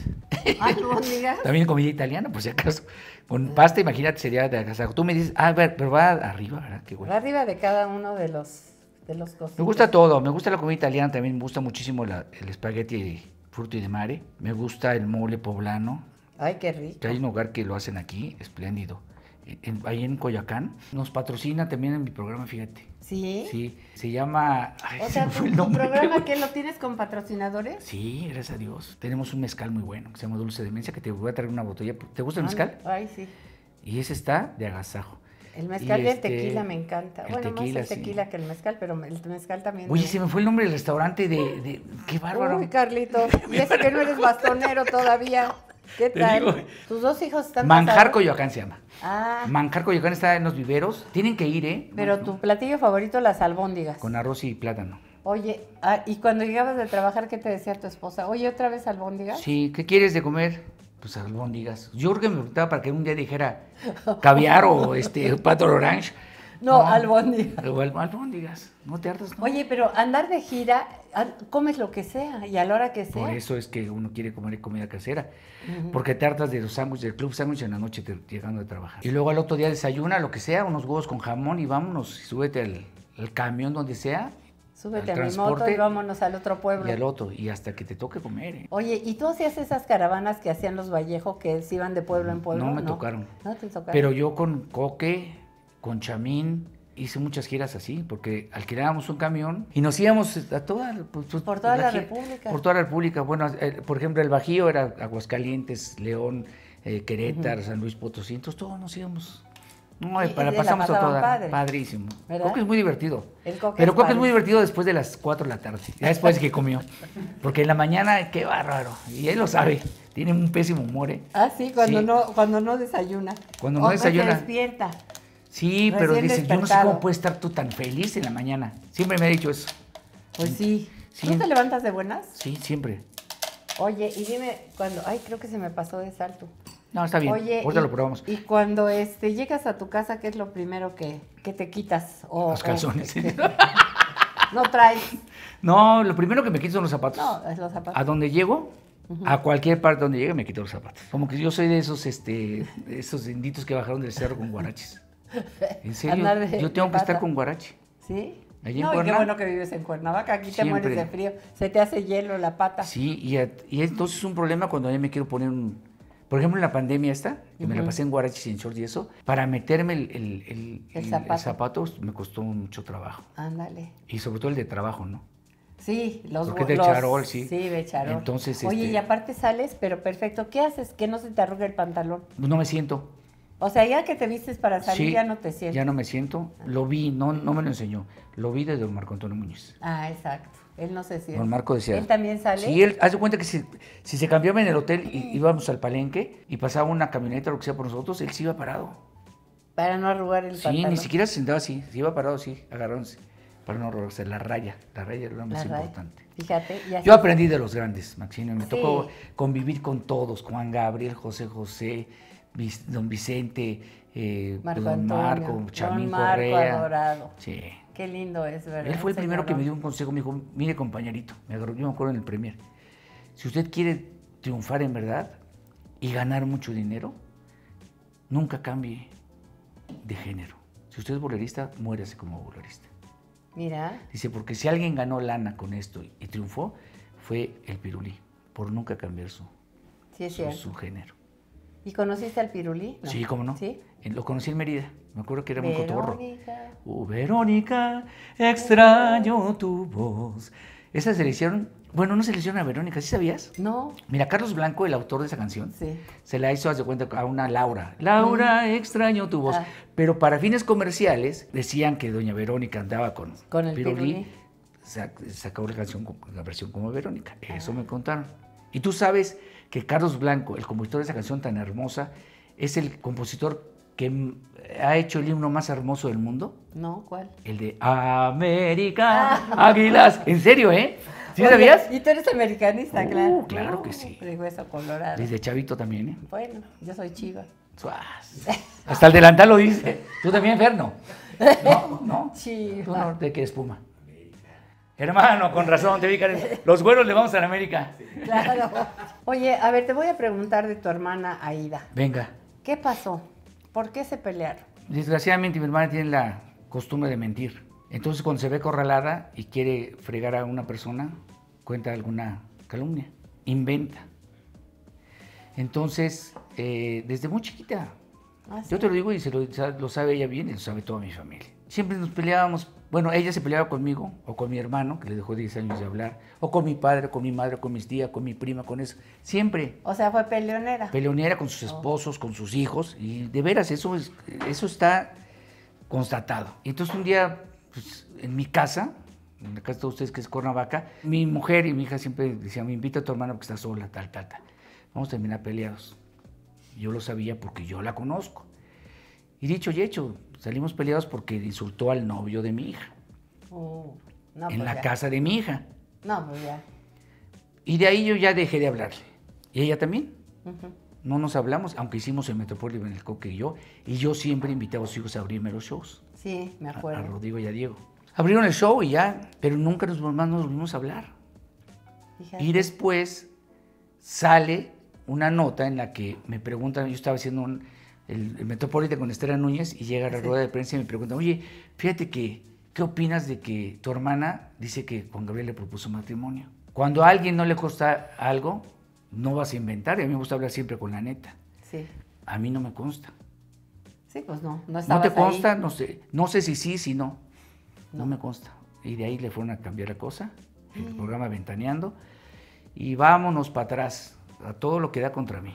¿Albóndigas? También comida italiana, por si acaso. Con pasta, imagínate, sería de casa. Tú me dices, ah, a ver, pero va arriba, ¿verdad? Qué bueno. Va arriba de cada uno de los, de los Me gusta todo, me gusta la comida italiana, también me gusta muchísimo la, el espagueti y de mare, me gusta el mole poblano, Ay, qué rico. hay un hogar que lo hacen aquí, espléndido. E, ahí en Coyacán. Nos patrocina también en mi programa, fíjate. ¿Sí? Sí, se llama... o sea, tu, programa que lo tienes con patrocinadores? Sí, gracias a Dios. Tenemos un mezcal muy bueno que se llama Dulce Demencia, que te voy a traer una botella. ¿Te gusta el mezcal? Ay, sí. Y ese está de agasajo. El mezcal y, este, tequila me encanta. bueno, más el tequila que el mezcal, pero el mezcal también. Oye, se me fue el nombre del restaurante de. ¡Qué bárbaro! Uy, Carlitos. y ese que no eres bastonero todavía. ¿Qué tal? Tus dos hijos están Manjar Coyoacán se llama. Ah. Manjar Coyoacán está en los viveros. Tienen que ir, ¿eh? Pero tu platillo favorito, las albóndigas. Con arroz y plátano. Oye, ah, y cuando llegabas de trabajar, ¿qué te decía tu esposa? Oye, ¿otra vez albóndigas? Sí, ¿qué quieres de comer? Pues albóndigas. Jorge me preguntaba para que un día dijera caviar o este pato orange. No, albóndigas. albóndigas, no te hartas. Oye, pero andar de gira, comes lo que sea y a la hora que sea. Por eso es que uno quiere comer comida casera, porque te hartas de los sándwiches, del club sándwich en la noche llegando de trabajar. Y luego al otro día desayuna, lo que sea, unos huevos con jamón y vámonos, súbete al, camión donde sea Súbete a mi moto y vámonos al otro pueblo. Y al otro, y hasta que te toque comer. ¿eh? Oye, ¿y tú hacías esas caravanas que hacían los Vallejos, que se iban de pueblo en pueblo? No me tocaron. No te tocaron. Pero yo con Coque, con Chamín, hice muchas giras así, porque alquilábamos un camión y nos íbamos a toda, pues, pues, por toda la, República. Por toda la República. Bueno, eh, por ejemplo, el Bajío era Aguascalientes, León, eh, Querétaro, San Luis Potosí, entonces todos nos íbamos. No, y, para, pasamos a toda. Padrísimo. Coque es muy divertido. Pero es Coque es muy divertido después de las 4 de la tarde, ya después que comió. Porque en la mañana, qué raro. Y él lo sabe. Tiene un pésimo humor, ¿eh? Ah, sí, cuando, No, cuando no desayuna. Cuando no desayuna. despierta. Sí, pero dicen, yo no sé cómo puedes estar tú tan feliz en la mañana. Siempre me ha dicho eso. Pues sí. ¿Tú te levantas de buenas? Sí, siempre. Oye, y dime cuando. Ay, creo que se me pasó de salto. No, está bien. Oye, Ahorita lo probamos. Y cuando este, llegas a tu casa, ¿qué es lo primero que, te quitas? O, los calzones. no traes. No, lo primero que me quito son los zapatos. No, es los zapatos. A dónde llego, a cualquier parte donde llegue, me quito los zapatos. Como que yo soy de esos, este, esos inditos que bajaron del cerro con guaraches. ¿En serio? Yo tengo que estar con guarache. ¿Sí? no, qué bueno que vives en Cuernavaca, aquí te mueres de frío, se te hace hielo la pata. Sí, y, entonces es un problema cuando yo me quiero poner un... Por ejemplo, en la pandemia esta, que me la pasé en Guarachi sin short y eso, para meterme el, el, zapato. Pues, me costó mucho trabajo. Ándale. Y sobre todo el de trabajo, ¿no? Sí, los Porque de charol, sí. Sí, de charol. Entonces, Oye, y este aparte sales, pero perfecto. ¿Qué haces? ¿Que no se te arruga el pantalón? No me siento. O sea, ya que te vistes para salir, ya no te sientes. Ya no me siento. Lo vi, no, no me lo enseñó. Lo vi de don Marco Antonio Muñoz. Ah, exacto. Él no se siente. Don Marco decía. Él también sale. Sí, él hace cuenta que si, si se cambiaba en el hotel y íbamos al palenque y pasaba una camioneta o lo que sea por nosotros, él se iba parado. Para no arrugar el pantalón. Sí, ni siquiera se sentaba así. Se iba parado así, agarrándose. Para no arrugarse. La raya. La raya era lo más importante. Fíjate. Ya Yo aprendí de los grandes, Maxine, Me tocó convivir con todos. Juan Gabriel, José José don Vicente, eh, Marco don Marco, Chamín Marco Adorado. Sí. Qué lindo es, ¿verdad? Él fue el primero que me dio un consejo, me dijo, mire compañerito, me yo me acuerdo en el Premier, si usted quiere triunfar en verdad y ganar mucho dinero, nunca cambie de género. Si usted es bolerista, muérase como bolerista. Mira. Dice, porque si alguien ganó lana con esto y triunfó, fue el pirulí, por nunca cambiar su, sí, su género. ¿Y conociste al Pirulí? Sí, cómo no. ¿Sí? Lo conocí en Mérida. Me acuerdo que era muy cotorro. Verónica. Uh, Verónica, extraño tu voz. Esa se le hicieron. Bueno, no se le hicieron a Verónica, ¿sí sabías? No. Mira, Carlos Blanco, el autor de esa canción, se la hizo, hace cuenta, a una Laura. Laura, mm. extraño tu voz. Ah. Pero para fines comerciales, decían que doña Verónica andaba con, con el Pirulí. sacó la canción, la versión como Verónica. Ah. Eso me contaron. Y tú sabes que Carlos Blanco, el compositor de esa canción tan hermosa, es el compositor que ha hecho el himno más hermoso del mundo? No, ¿cuál? El de América, ah. Águilas. En serio, ¿eh? ¿Sí sabías? Y tú eres americanista, uh, claro. Claro que sí. De hueso colorado. Desde chavito también, ¿eh? Bueno, yo soy chiva. Hasta el delantal lo dice. Tú también, Ferno. No, no. Chiva. Tú no, que espuma. Hermano, con razón, te vi, Los güeros le vamos a la América. Claro. Oye, a ver, te voy a preguntar de tu hermana Aida. Venga. ¿Qué pasó? ¿Por qué se pelearon? Desgraciadamente mi hermana tiene la costumbre de mentir. Entonces cuando se ve corralada y quiere fregar a una persona, cuenta alguna calumnia, inventa. Entonces, eh, desde muy chiquita, ah, yo te lo digo y se lo, lo sabe ella bien y lo sabe toda mi familia. Siempre nos peleábamos bueno, ella se peleaba conmigo o con mi hermano, que le dejó 10 años de hablar, o con mi padre, con mi madre, con mis tías, con mi prima, con eso. Siempre. O sea, fue peleonera. Peleonera con sus oh. esposos, con sus hijos. Y de veras, eso, es, eso está constatado. Y entonces un día, pues, en mi casa, en la casa de ustedes que es cornavaca mi mujer y mi hija siempre decían, me invita a tu hermano porque está sola, tal, tal, tal. Vamos a terminar peleados. Yo lo sabía porque yo la conozco. Y dicho y hecho, Salimos peleados porque insultó al novio de mi hija. Uh, en pues la casa de mi hija. No, pues ya. Y de ahí yo ya dejé de hablarle. Y ella también. No nos hablamos, aunque hicimos el Metropolitan en el Coque y yo. Y yo siempre invitaba a los hijos a abrirme los shows. Sí, me acuerdo. A, Rodrigo y a Diego. Abrieron el show y ya, pero nunca nos, más nos volvimos a hablar. Y después sale una nota en la que me preguntan, yo estaba haciendo un, el, Metropolitano con Estela Núñez y llega a la rueda de prensa y me pregunta, oye, fíjate que, ¿qué opinas de que tu hermana dice que Juan Gabriel le propuso matrimonio? Cuando a alguien no le cuesta algo, no vas a inventar. Y a mí me gusta hablar siempre con la neta. Sí. A mí no me consta. Sí, pues no. No, ¿No te consta, no sé. No sé si sí, si no. no. me consta. Y de ahí le fueron a cambiar la cosa, el mm. programa Ventaneando. Y vámonos para atrás, a todo lo que da contra mí.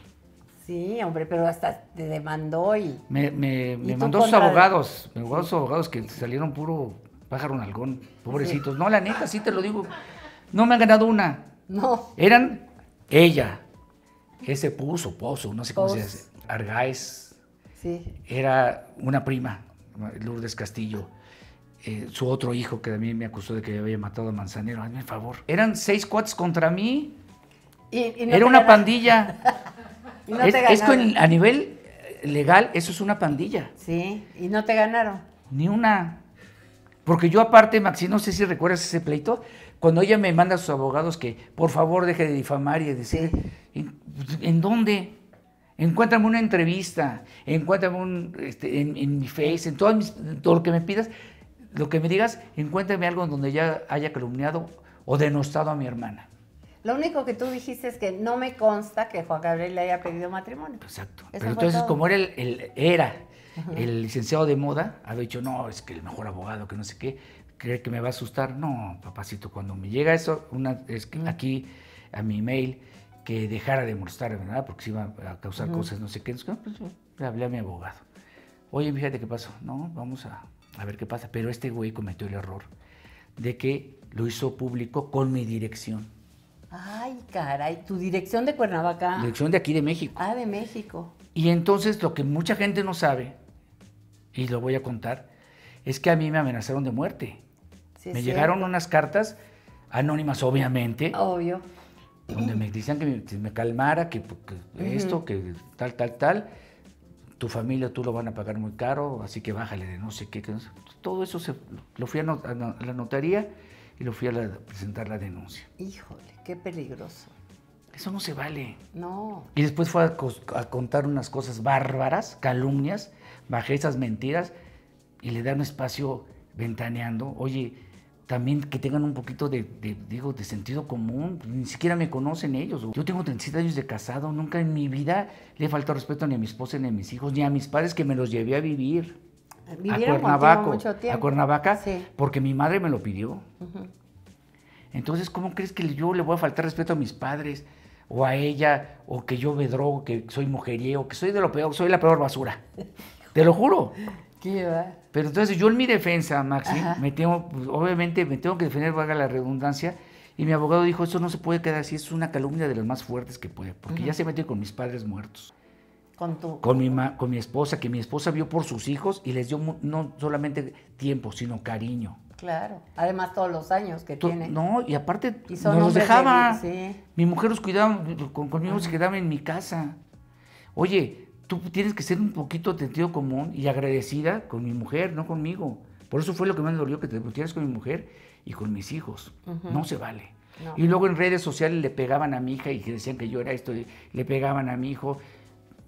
Sí, hombre, pero hasta te demandó y. Me, me, mandó sus abogados, me mandó sus abogados que salieron puro pájaro algón. pobrecitos. No, la neta, sí te lo digo. No me han ganado una. No. Eran ella, ese puso, pozo, no sé cómo se dice, Argáez. Sí. Era una prima, Lourdes Castillo. Eh, su otro hijo que también me acusó de que había matado a Manzanero, hazme el favor. Eran seis cuates contra mí. ¿Y, Era una pandilla. es, esto a nivel legal, eso es una pandilla. Sí, y no te ganaron. Ni una. Porque yo aparte, Maxi, no sé si recuerdas ese pleito, cuando ella me manda a sus abogados que por favor deje de difamar y decir, ¿en, dónde? Encuéntrame una entrevista, encuéntrame un, este, en, en, mi face, en, todas en todo lo que me pidas, lo que me digas, encuéntrame algo donde ya haya calumniado o denostado a mi hermana. Lo único que tú dijiste es que no me consta que Juan Gabriel le haya pedido matrimonio. Exacto. Pero entonces, como era el, era el licenciado de moda, ha dicho, no, es que el mejor abogado, que no sé qué, cree que me va a asustar. No, papacito, cuando me llega eso, una, es que aquí a mi email que dejara de molestar, ¿verdad? Porque se iba a causar cosas, no sé qué. Entonces, pues, le hablé a mi abogado. Oye, fíjate qué pasó. No, vamos a, a ver qué pasa. Pero este güey cometió el error de que lo hizo público con mi dirección. Ay, caray, tu dirección de Cuernavaca. Dirección de aquí de México. Ah, de México. Y entonces lo que mucha gente no sabe, y lo voy a contar, es que a mí me amenazaron de muerte. Sí, me llegaron unas cartas anónimas, obviamente. Obvio. Donde me decían que me, calmara, que, esto, que tal, tal, tal. Tu familia, tú lo van a pagar muy caro, así que bájale de no sé qué. Todo eso se, lo fui a, la notaría y lo fui a presentar la denuncia. Híjole, qué peligroso. Eso no se vale. No. Y después fue a, contar unas cosas bárbaras, calumnias, esas mentiras, y le dan espacio ventaneando. Oye, también que tengan un poquito de, de, digo, de sentido común. Ni siquiera me conocen ellos. Yo tengo 37 años de casado. Nunca en mi vida le he faltado respeto ni a mi esposa, ni a mis hijos, ni a mis padres que me los llevé a vivir a Cuernavaca, porque mi madre me lo pidió. Entonces, ¿cómo crees que yo le voy a faltar respeto a mis padres o a ella o que yo me drogo, que soy mujeriego, que soy de lo peor, soy la peor basura? Te lo juro. Pero entonces yo en mi defensa, Maxi, me tengo, pues, obviamente me tengo que defender, valga la redundancia, y mi abogado dijo, esto no se puede quedar así, es una calumnia de las más fuertes que puede, porque ya se metió con mis padres muertos. Con, tu... con, mi con mi esposa, que mi esposa vio por sus hijos y les dio no solamente tiempo, sino cariño. Claro. Además, todos los años que tiene. No, y aparte nos los dejaba. Mi mujer los cuidaba, con, conmigo se quedaba en mi casa. Oye, tú tienes que ser un poquito de sentido común y agradecida con mi mujer, no conmigo. Por eso fue lo que más me dolió que te tienes con mi mujer y con mis hijos. No se vale. Y luego en redes sociales le pegaban a mi hija y decían que yo era esto, le pegaban a mi hijo.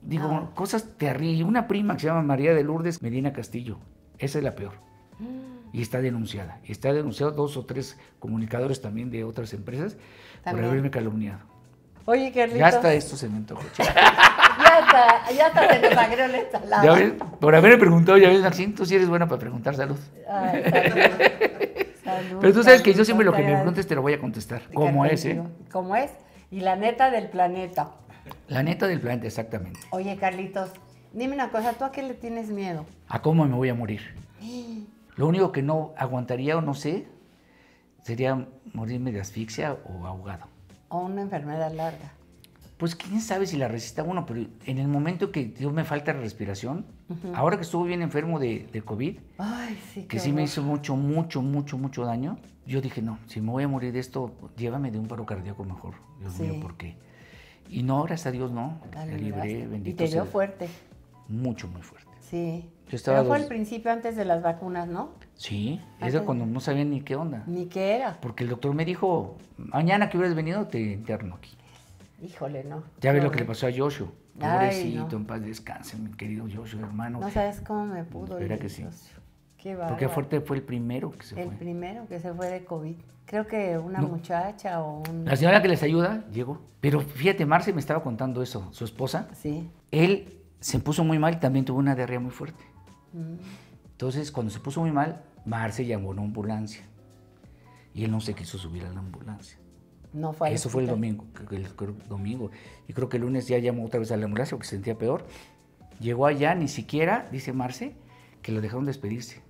Digo, cosas ah. cosas terribles. Una prima que se llama María de Lourdes Medina Castillo. Esa es la peor. Mm. Y está denunciada. Y está denunciado dos o tres comunicadores también de otras empresas por haberme calumniado. Oye, Carlitos. Ya está esto se me ya está, ya está, se me la estalada. ¿Ya Por haberme preguntado, ya ves, tú sí eres buena para preguntar salud. salud. Pero tú sabes que yo siempre lo que me preguntes te lo voy a contestar. cómo es, ¿eh? Como es. Y la neta del planeta. La neta del planeta, exactamente. Oye, Carlitos, dime una cosa, ¿tú a qué le tienes miedo? ¿A cómo me voy a morir? Lo único que no aguantaría o no sé sería morirme de asfixia o ahogado. O una enfermedad larga. Pues quién sabe si la resista uno, pero en el momento que Dios me falta la respiración, ahora que estuve bien enfermo de, COVID, que sí me hizo mucho, mucho, mucho, mucho daño, yo dije, no, si me voy a morir de esto, llévame de un paro cardíaco mejor, Dios mío, ¿por qué? Y no, gracias a Dios no. Te ah, libré, bendito. Y te dio fuerte. Mucho, muy fuerte. Sí. Yo estaba Pero fue al principio antes de las vacunas, ¿no? Sí, Eso cuando no sabía ni qué onda. Ni qué era. Porque el doctor me dijo, mañana que hubieras venido te interno aquí. Híjole, no. Ya ves lo que le pasó a Joshua. Pobrecito, en paz descanse, mi querido Joshua, hermano. No sabes cómo me pudo. Era que sí. Porque Fuerte fue el primero que se fue. El primero que se fue de COVID. Creo que una muchacha o un... La señora que les ayuda llegó. Pero fíjate, Marce me estaba contando eso, su esposa. Sí. Él se puso muy mal y también tuvo una diarrea muy fuerte. Mm. Entonces, cuando se puso muy mal, Marce llamó a una ambulancia. Y él no se quiso subir a la ambulancia. No fue Eso fue el domingo, el domingo. Y creo que el lunes ya llamó otra vez a la ambulancia porque se sentía peor. Llegó allá, ni siquiera, dice Marce, que lo dejaron despedirse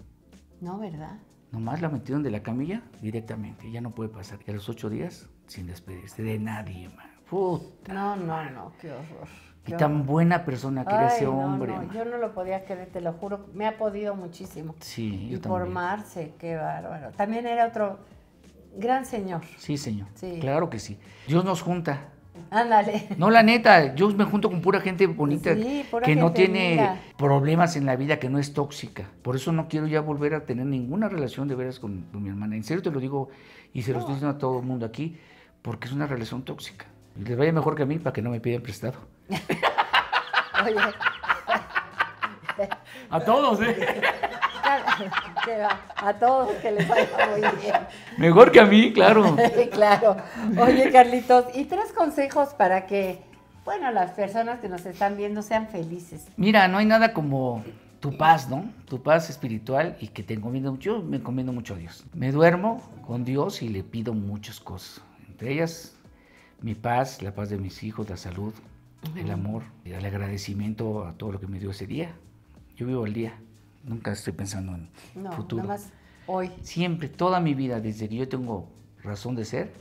no, ¿verdad? Nomás la metieron de la camilla directamente. Ya no puede pasar. Y a los ocho días sin despedirse de nadie, man. Puta. No, no, no, qué horror. y tan buena persona que era ese hombre. yo no lo podía querer, te lo juro. Me ha podido muchísimo. Sí, yo y también. Por Marce, qué bárbaro. También era otro gran señor. Sí, señor. Sí. Claro que sí. Dios nos junta Ándale. No, la neta, yo me junto con pura gente bonita que no tiene problemas en la vida, que no es tóxica. Por eso no quiero ya volver a tener ninguna relación de veras con, mi hermana. En serio te lo digo y se los dicen a todo el mundo aquí, porque es una relación tóxica. les vaya mejor que a mí para que no me pidan prestado. Oye. a todos, ¿eh? a, todos que les vaya muy bien. Mejor que a mí, claro. claro. Oye, Carlitos, y tres consejos para que, bueno, las personas que nos están viendo sean felices. Mira, no hay nada como tu paz, ¿no? Tu paz espiritual y que te encomiendo mucho. Yo me encomiendo mucho a Dios. Me duermo con Dios y le pido muchas cosas. Entre ellas, mi paz, la paz de mis hijos, la salud, el amor, el agradecimiento a todo lo que me dio ese día. Yo vivo el día. Nunca estoy pensando en futuro. Nada más hoy. Siempre, toda mi vida, desde que yo tengo razón de ser,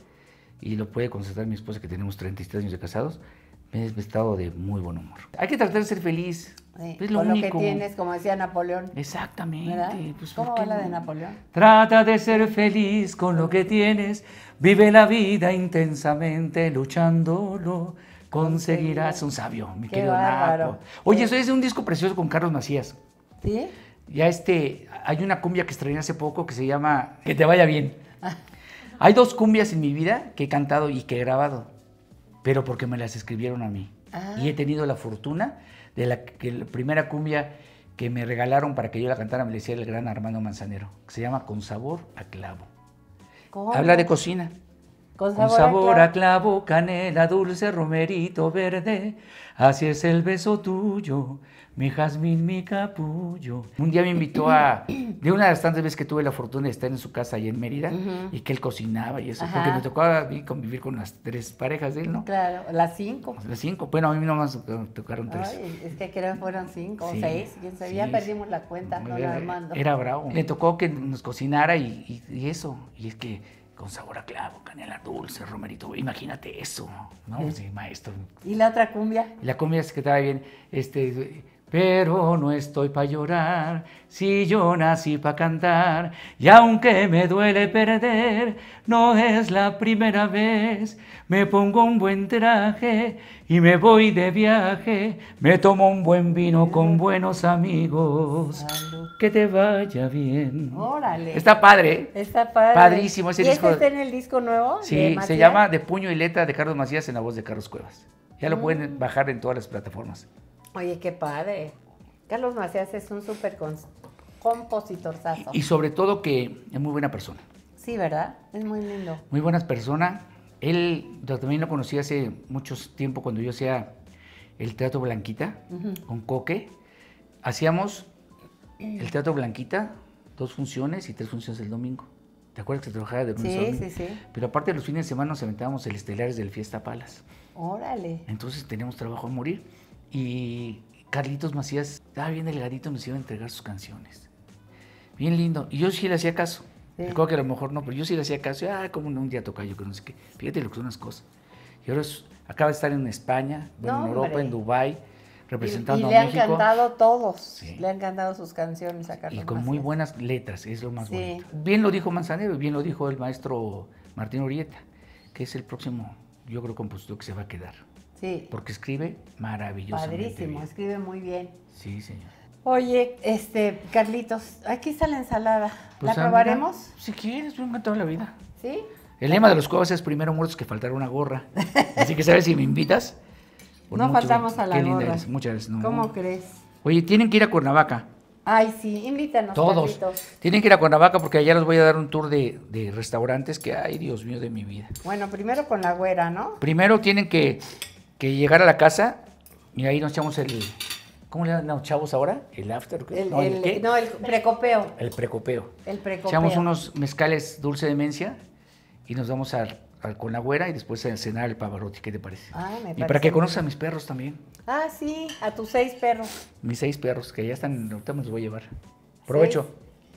y lo puede constatar mi esposa que tenemos 33 años de casados, me he estado de muy buen humor. Hay que tratar de ser feliz. con lo que tienes, como decía Napoleón. Exactamente. Pues, ¿Cómo va la de Napoleón? Trata de ser feliz con lo que tienes. Vive la vida intensamente, luchándolo. Conseguirás un sabio, mi querido Napo. Oye, eso es de un disco precioso con Carlos Macías. ¿Sí? ya este, hay una cumbia que estrené hace poco que se llama Que te vaya bien. Hay dos cumbias en mi vida que he cantado y que he grabado, pero porque me las escribieron a mí. Ah. Y he tenido la fortuna de la, que la primera cumbia que me regalaron para que yo la cantara me decía el gran Armando Manzanero, que se llama Con sabor a clavo. Habla de cocina. Con sabor, a, clavo. canela, dulce, romerito verde. Así es el beso tuyo, mi jazmín, mi capullo. Un día me invitó a, de una de las tantas veces que tuve la fortuna de estar en su casa allá en Mérida, y que él cocinaba y eso, porque me tocó a mí convivir con las tres parejas de él, ¿no? Claro, las cinco. Las cinco, bueno, a mí nomás me tocaron tres. es que creo que fueron cinco o seis, ya perdimos la cuenta, eh, era, bravo. Le tocó que nos cocinara y eso, y es que con sabor a clavo, canela dulce, romerito. Imagínate eso, ¿no? Sí, maestro. ¿Y la otra cumbia? La cumbia es que estaba bien. Este, pero no estoy para llorar, si yo nací para cantar, y aunque me duele perder, no es la primera vez. Me pongo un buen traje y me voy de viaje, me tomo un buen vino con buenos amigos. Que te vaya bien. Órale. Está padre. Está padre. Padrísimo ese ¿Y este está en el disco nuevo? Sí, se llama De Puño y Letra de Carlos Macías en la voz de Carlos Cuevas. Ya lo ah. pueden bajar en todas las plataformas. Oye, qué padre. Carlos Macías es un súper compositor. Y sobre todo que es muy buena persona. Sí, ¿verdad? Es muy lindo. Muy buena persona. Él, yo también lo conocí hace mucho tiempo cuando yo hacía el Teatro Blanquita con Coque. Hacíamos el Teatro Blanquita, dos funciones y tres funciones el domingo. ¿Te acuerdas que trabajaba de lunes sí, Sí, sí, Pero aparte los fines de semana nos aventábamos el Estelares del Fiesta Palas. Órale. Entonces teníamos trabajo a morir. Y Carlitos Macías estaba bien delgadito, nos iba a entregar sus canciones. Bien lindo. Y yo sí le hacía caso. Recuerdo que a lo mejor no, pero yo sí le hacía caso. Ah, como un día toca yo que no sé qué. Fíjate lo que son las cosas. Y ahora acaba de estar en España, en Europa, en Dubái, representando a México. le han cantado todos. Le han cantado sus canciones a Carlos Y con muy buenas letras, es lo más bueno. bonito. Bien lo dijo Manzanero bien lo dijo el maestro Martín Urieta, que es el próximo yo creo, que se va a quedar. Sí. Porque escribe maravillosamente Padrísimo, escribe muy bien. Sí, señor. Oye, este, Carlitos, aquí está la ensalada. ¿La pues, probaremos? si quieres, yo encantado la vida. ¿Sí? El lema de los cuevas es primero muertos que faltar una gorra. Así que sabes si me invitas. No faltamos a la qué Muchas gracias. ¿Cómo crees? Oye, tienen que ir a Cuernavaca. Ay, sí, invítanos. Todos. Tienen que ir a Cuernavaca porque allá les voy a dar un tour de, restaurantes que, ay, Dios mío, de mi vida. Bueno, primero con la güera, ¿no? Primero tienen que, llegar a la casa y ahí nos echamos el... ¿Cómo le dan los chavos ahora? ¿El after? El, no, el, no, el precopeo. El precopeo. El precopeo. Echamos unos mezcales dulce de mencia y nos vamos al con la güera y después a cenar el Pavarotti. ¿Qué te parece? Ay, me y para que conozcan a mis perros también. Ah, sí, a tus seis perros. Mis seis perros, que ya están, ahorita me los voy a llevar. Provecho.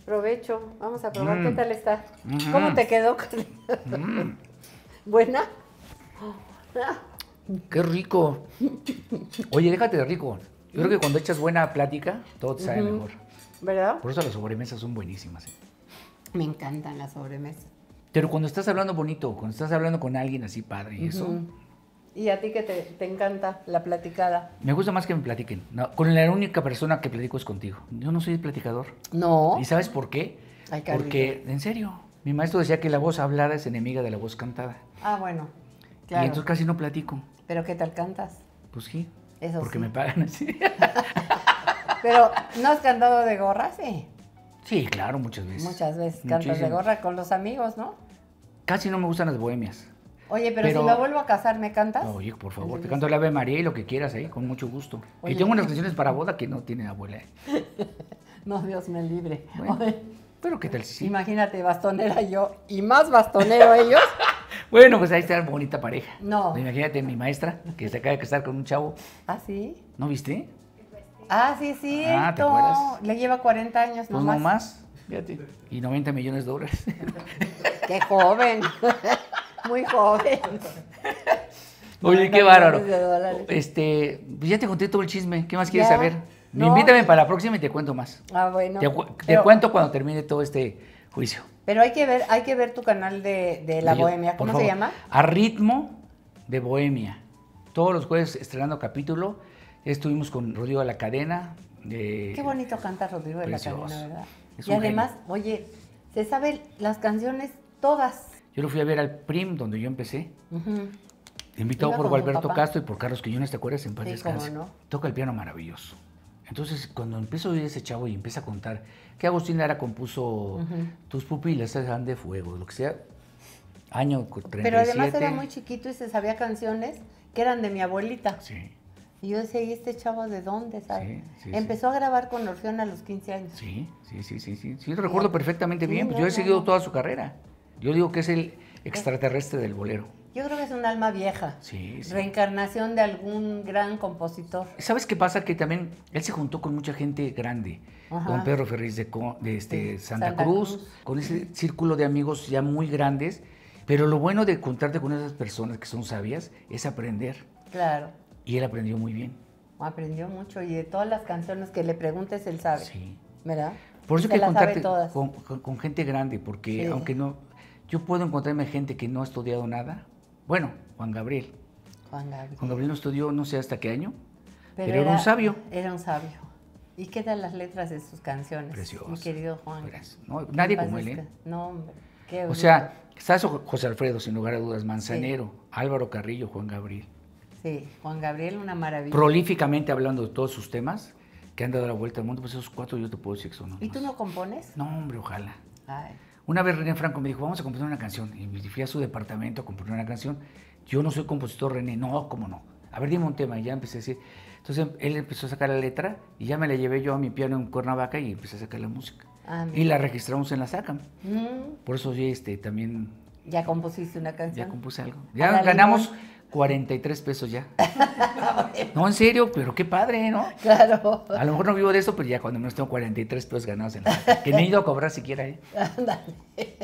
Provecho, vamos a probar mm. qué tal está. Mm-hmm. ¿Cómo te quedó? Mm. ¿Buena? ¡Qué rico! Oye, déjate de rico. Yo creo que cuando echas buena plática, todo te sabe mm-hmm. mejor. ¿Verdad? Por eso las sobremesas son buenísimas. ¿eh? Me encantan las sobremesas. Pero cuando estás hablando bonito, cuando estás hablando con alguien así padre y eso, mm-hmm. Y a ti que te, encanta la platicada. Me gusta más que me platiquen. con la única persona que platico es contigo. Yo no soy platicador. No. ¿Y sabes por qué? Porque, en serio, mi maestro decía que la voz hablada es enemiga de la voz cantada. Ah, bueno. Claro. Y entonces casi no platico. ¿Pero qué tal cantas? Pues sí. Eso porque me pagan así. Pero, ¿no has cantado de gorra? Sí. Sí, claro, muchas veces. Muchas veces cantas de gorra con los amigos, ¿no? Casi no me gustan las bohemias. Oye, pero, si me vuelvo a casar, ¿me cantas? Oye, por favor, te canto la Ave María y lo que quieras ahí, con mucho gusto. y tengo unas canciones para boda que no tiene abuela. ¿eh? no, Dios me libre. pero qué tal si sí? Imagínate, bastonera yo y más bastonero ellos. bueno, pues ahí está la bonita pareja. No. Imagínate mi maestra que se acaba de casar con un chavo. ¿Ah, sí? ¿No viste? Ah, sí, sí. Ah, ¿te acuerdas? Le lleva 40 años pues nomás. Pues fíjate. Y 90 millones de dólares. ¡Qué joven! muy joven. Oye, qué bárbaro. Este, pues ya te conté todo el chisme. ¿Qué más quieres saber? Invítame para la próxima y te cuento más. Ah, bueno. Te, cuento cuando termine todo este juicio. Pero hay que ver, hay que ver tu canal de, La Bohemia. ¿Cómo se llama? A ritmo de Bohemia. Todos los jueves estrenando capítulo. Estuvimos con Rodrigo de la Cadena. qué bonito canta Rodrigo de la Cadena, ¿verdad? y además, oye, se sabe las canciones todas. Yo lo fui a ver al PRIM, donde yo empecé. Invitado por Gualberto Castro y por Carlos Quiñones, ¿te acuerdas? En paz descanse. No. Toca el piano maravilloso. Entonces, cuando empiezo a oír ese chavo y empieza a contar que Agustín Lara compuso Tus pupilas están de fuego, lo que sea, año 37. Pero además era muy chiquito y se sabía canciones que eran de mi abuelita. Sí. Y yo decía, ¿y este chavo de dónde sale? Empezó a grabar con Orfeón a los 15 años. Sí, sí, sí, sí. Sí, yo lo recuerdo perfectamente bien. Pues yo he seguido toda su carrera. Yo digo que es el extraterrestre del bolero. Yo creo que es un alma vieja. Sí, Reencarnación de algún gran compositor. ¿Sabes qué pasa? Que también él se juntó con mucha gente grande. Con Pedro Ferriz de, este, Santa, Cruz, con ese círculo de amigos ya muy grandes. Pero lo bueno de contarte con esas personas que son sabias es aprender. Claro. Y él aprendió muy bien. Aprendió mucho y de todas las canciones que le preguntes, él sabe. Sí. ¿Verdad? Por eso que contarte con, gente grande, porque aunque no yo puedo encontrarme gente que no ha estudiado nada. Bueno, Juan Gabriel. Juan Gabriel. Juan Gabriel no estudió no sé hasta qué año, pero, era, un sabio. Era un sabio. ¿Y qué tal las letras de sus canciones? Precioso. Mi querido Juan. No, nadie como él, ¿eh? No, hombre. o sea, estás José Alfredo, sin lugar a dudas, Manzanero, Álvaro Carrillo, Juan Gabriel. Sí, Juan Gabriel, una maravilla. Prolíficamente hablando de todos sus temas que han dado la vuelta al mundo, pues esos cuatro yo te puedo decir que son. ¿Y tú no compones? No, hombre, ojalá. Ay. Una vez René Franco me dijo, vamos a componer una canción. Y fui a su departamento a componer una canción. Yo no soy compositor, René. No, cómo no. A ver, dime un tema. Y ya empecé a decir. Entonces él empezó a sacar la letra y ya me la llevé yo a mi piano en Cuernavaca y empecé a sacar la música. Ah, y la registramos en la SACAM. Mm. Por eso este, también... Ya compusiste una canción. Ya compuse algo. Ya ganamos... 43 pesos ya. Ah, no, en serio, pero qué padre, ¿no? Claro. A lo mejor no vivo de eso, pero ya cuando menos tengo 43 pesos ganados en la... Que no he ido a cobrar siquiera, ¿eh? Ándale.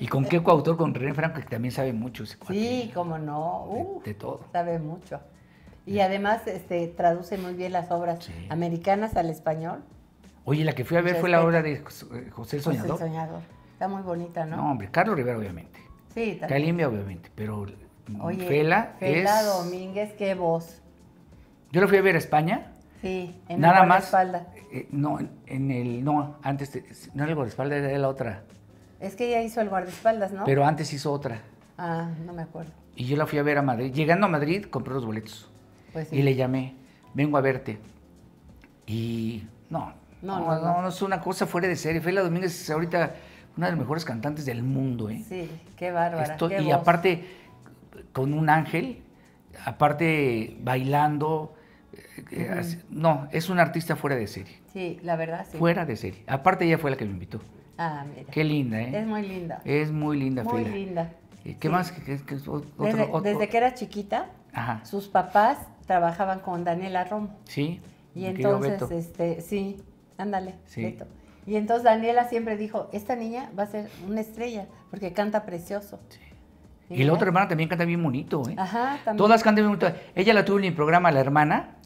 ¿Y con qué coautor? Con René Franco, que también sabe mucho Sí, cómo no. de, todo. Sabe mucho. Y además este, traduce muy bien las obras americanas al español. Oye, la que fui a ver fue la obra de José eh, Soñador. José Soñador. Está muy bonita, ¿no? No, hombre, Carlos Rivera, obviamente. Sí, también. Calimia, obviamente, pero Fela, Fela Domínguez, qué voz. Yo la fui a ver a España. Sí, en Nada el más, eh, no, en el. No, antes. no era el guardaespaldas, era la otra. Es que ella hizo el guardaespaldas, ¿no? Pero antes hizo otra. Ah, no me acuerdo. Y yo la fui a ver a Madrid. Llegando a Madrid, compré los boletos. Pues y le llamé, vengo a verte. Y. No. No, no, no, no, es una cosa fuera de serie. Fela Domínguez es ahorita una de las mejores cantantes del mundo, ¿eh? Sí, qué bárbara. y aparte con un ángel, aparte bailando. Eh, no, es un artista fuera de serie. Sí, la verdad, sí. Fuera de serie. Aparte ella fue la que me invitó. Ah, mira. Qué linda, ¿eh? Es muy linda. Es muy linda, Muy linda. linda. ¿Qué más? desde, que era chiquita, sus papás trabajaban con Daniela Romo. Sí. Y entonces, este, sí, ándale, sí. Y entonces Daniela siempre dijo, esta niña va a ser una estrella, porque canta precioso. Sí. Y la otra hermana también canta bien bonito, ¿eh? Ajá, también. Todas cantan bien bonito. Ella la tuvo en el programa La Hermana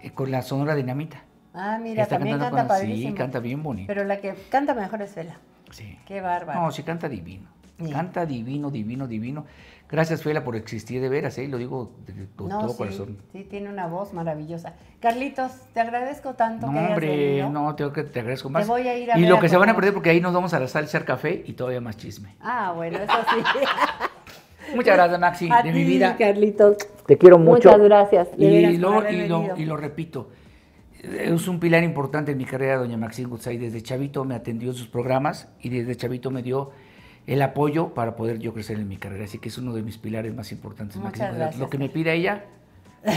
eh, con la Sonora Dinamita. Ah, mira, también canta padrísimo. Sí, canta bien bonito. Pero la que canta mejor es Fela. Sí. Qué bárbaro. No, sí canta divino. Canta divino, divino, divino. Gracias, Fela, por existir de veras, ¿eh? Lo digo de todo, corazón. Sí, tiene una voz maravillosa. Carlitos, te agradezco tanto que hombre, No, tengo que te agradezco más. Te voy a ir a Y lo que se van a perder porque ahí nos vamos a la salsa, café y todavía más chisme. Ah, bueno, eso sí. Muchas gracias, Maxi, de mi vida. Carlitos. Te quiero mucho. Muchas gracias. Y lo, repito, es un pilar importante en mi carrera, doña Maxi Gutzai. Desde Chavito me atendió en sus programas y desde Chavito me dio el apoyo para poder yo crecer en mi carrera. Así que es uno de mis pilares más importantes, Muchas Gracias. Lo que me pide ella,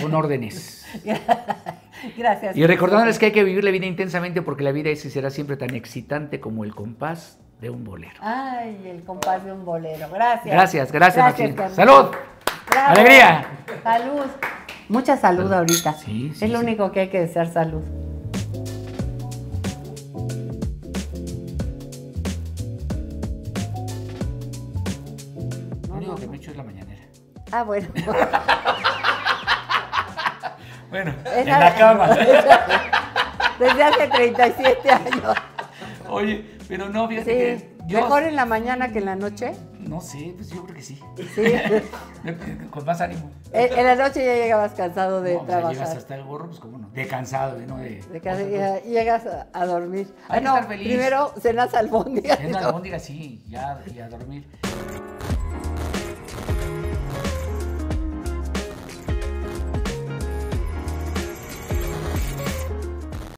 con órdenes. gracias. Y recordándoles que hay que vivir la vida intensamente porque la vida es será siempre tan excitante como el compás de un bolero. Ay, el compás de un bolero. Gracias. Gracias, gracias, gracias Salud. Alegría. Salud. Mucha salud, ahorita. Sí, es lo único que hay que desear salud. Lo único que me echo es la mañanera. Ah, bueno. bueno, en la cama. desde hace 37 años. Oye, pero no, fíjate que. ¿Mejor en la mañana que en la noche? No sé, pues yo creo que sí. Sí. Con más ánimo. En, la noche ya llegabas cansado de no, trabajar. llegas hasta el gorro, pues como no. De cansado, ¿no? De, de ya, llegas a, dormir. Hay ah, no, estar feliz. primero cenas almóndiga. Cenas albóndigas, sí, ya, y a dormir.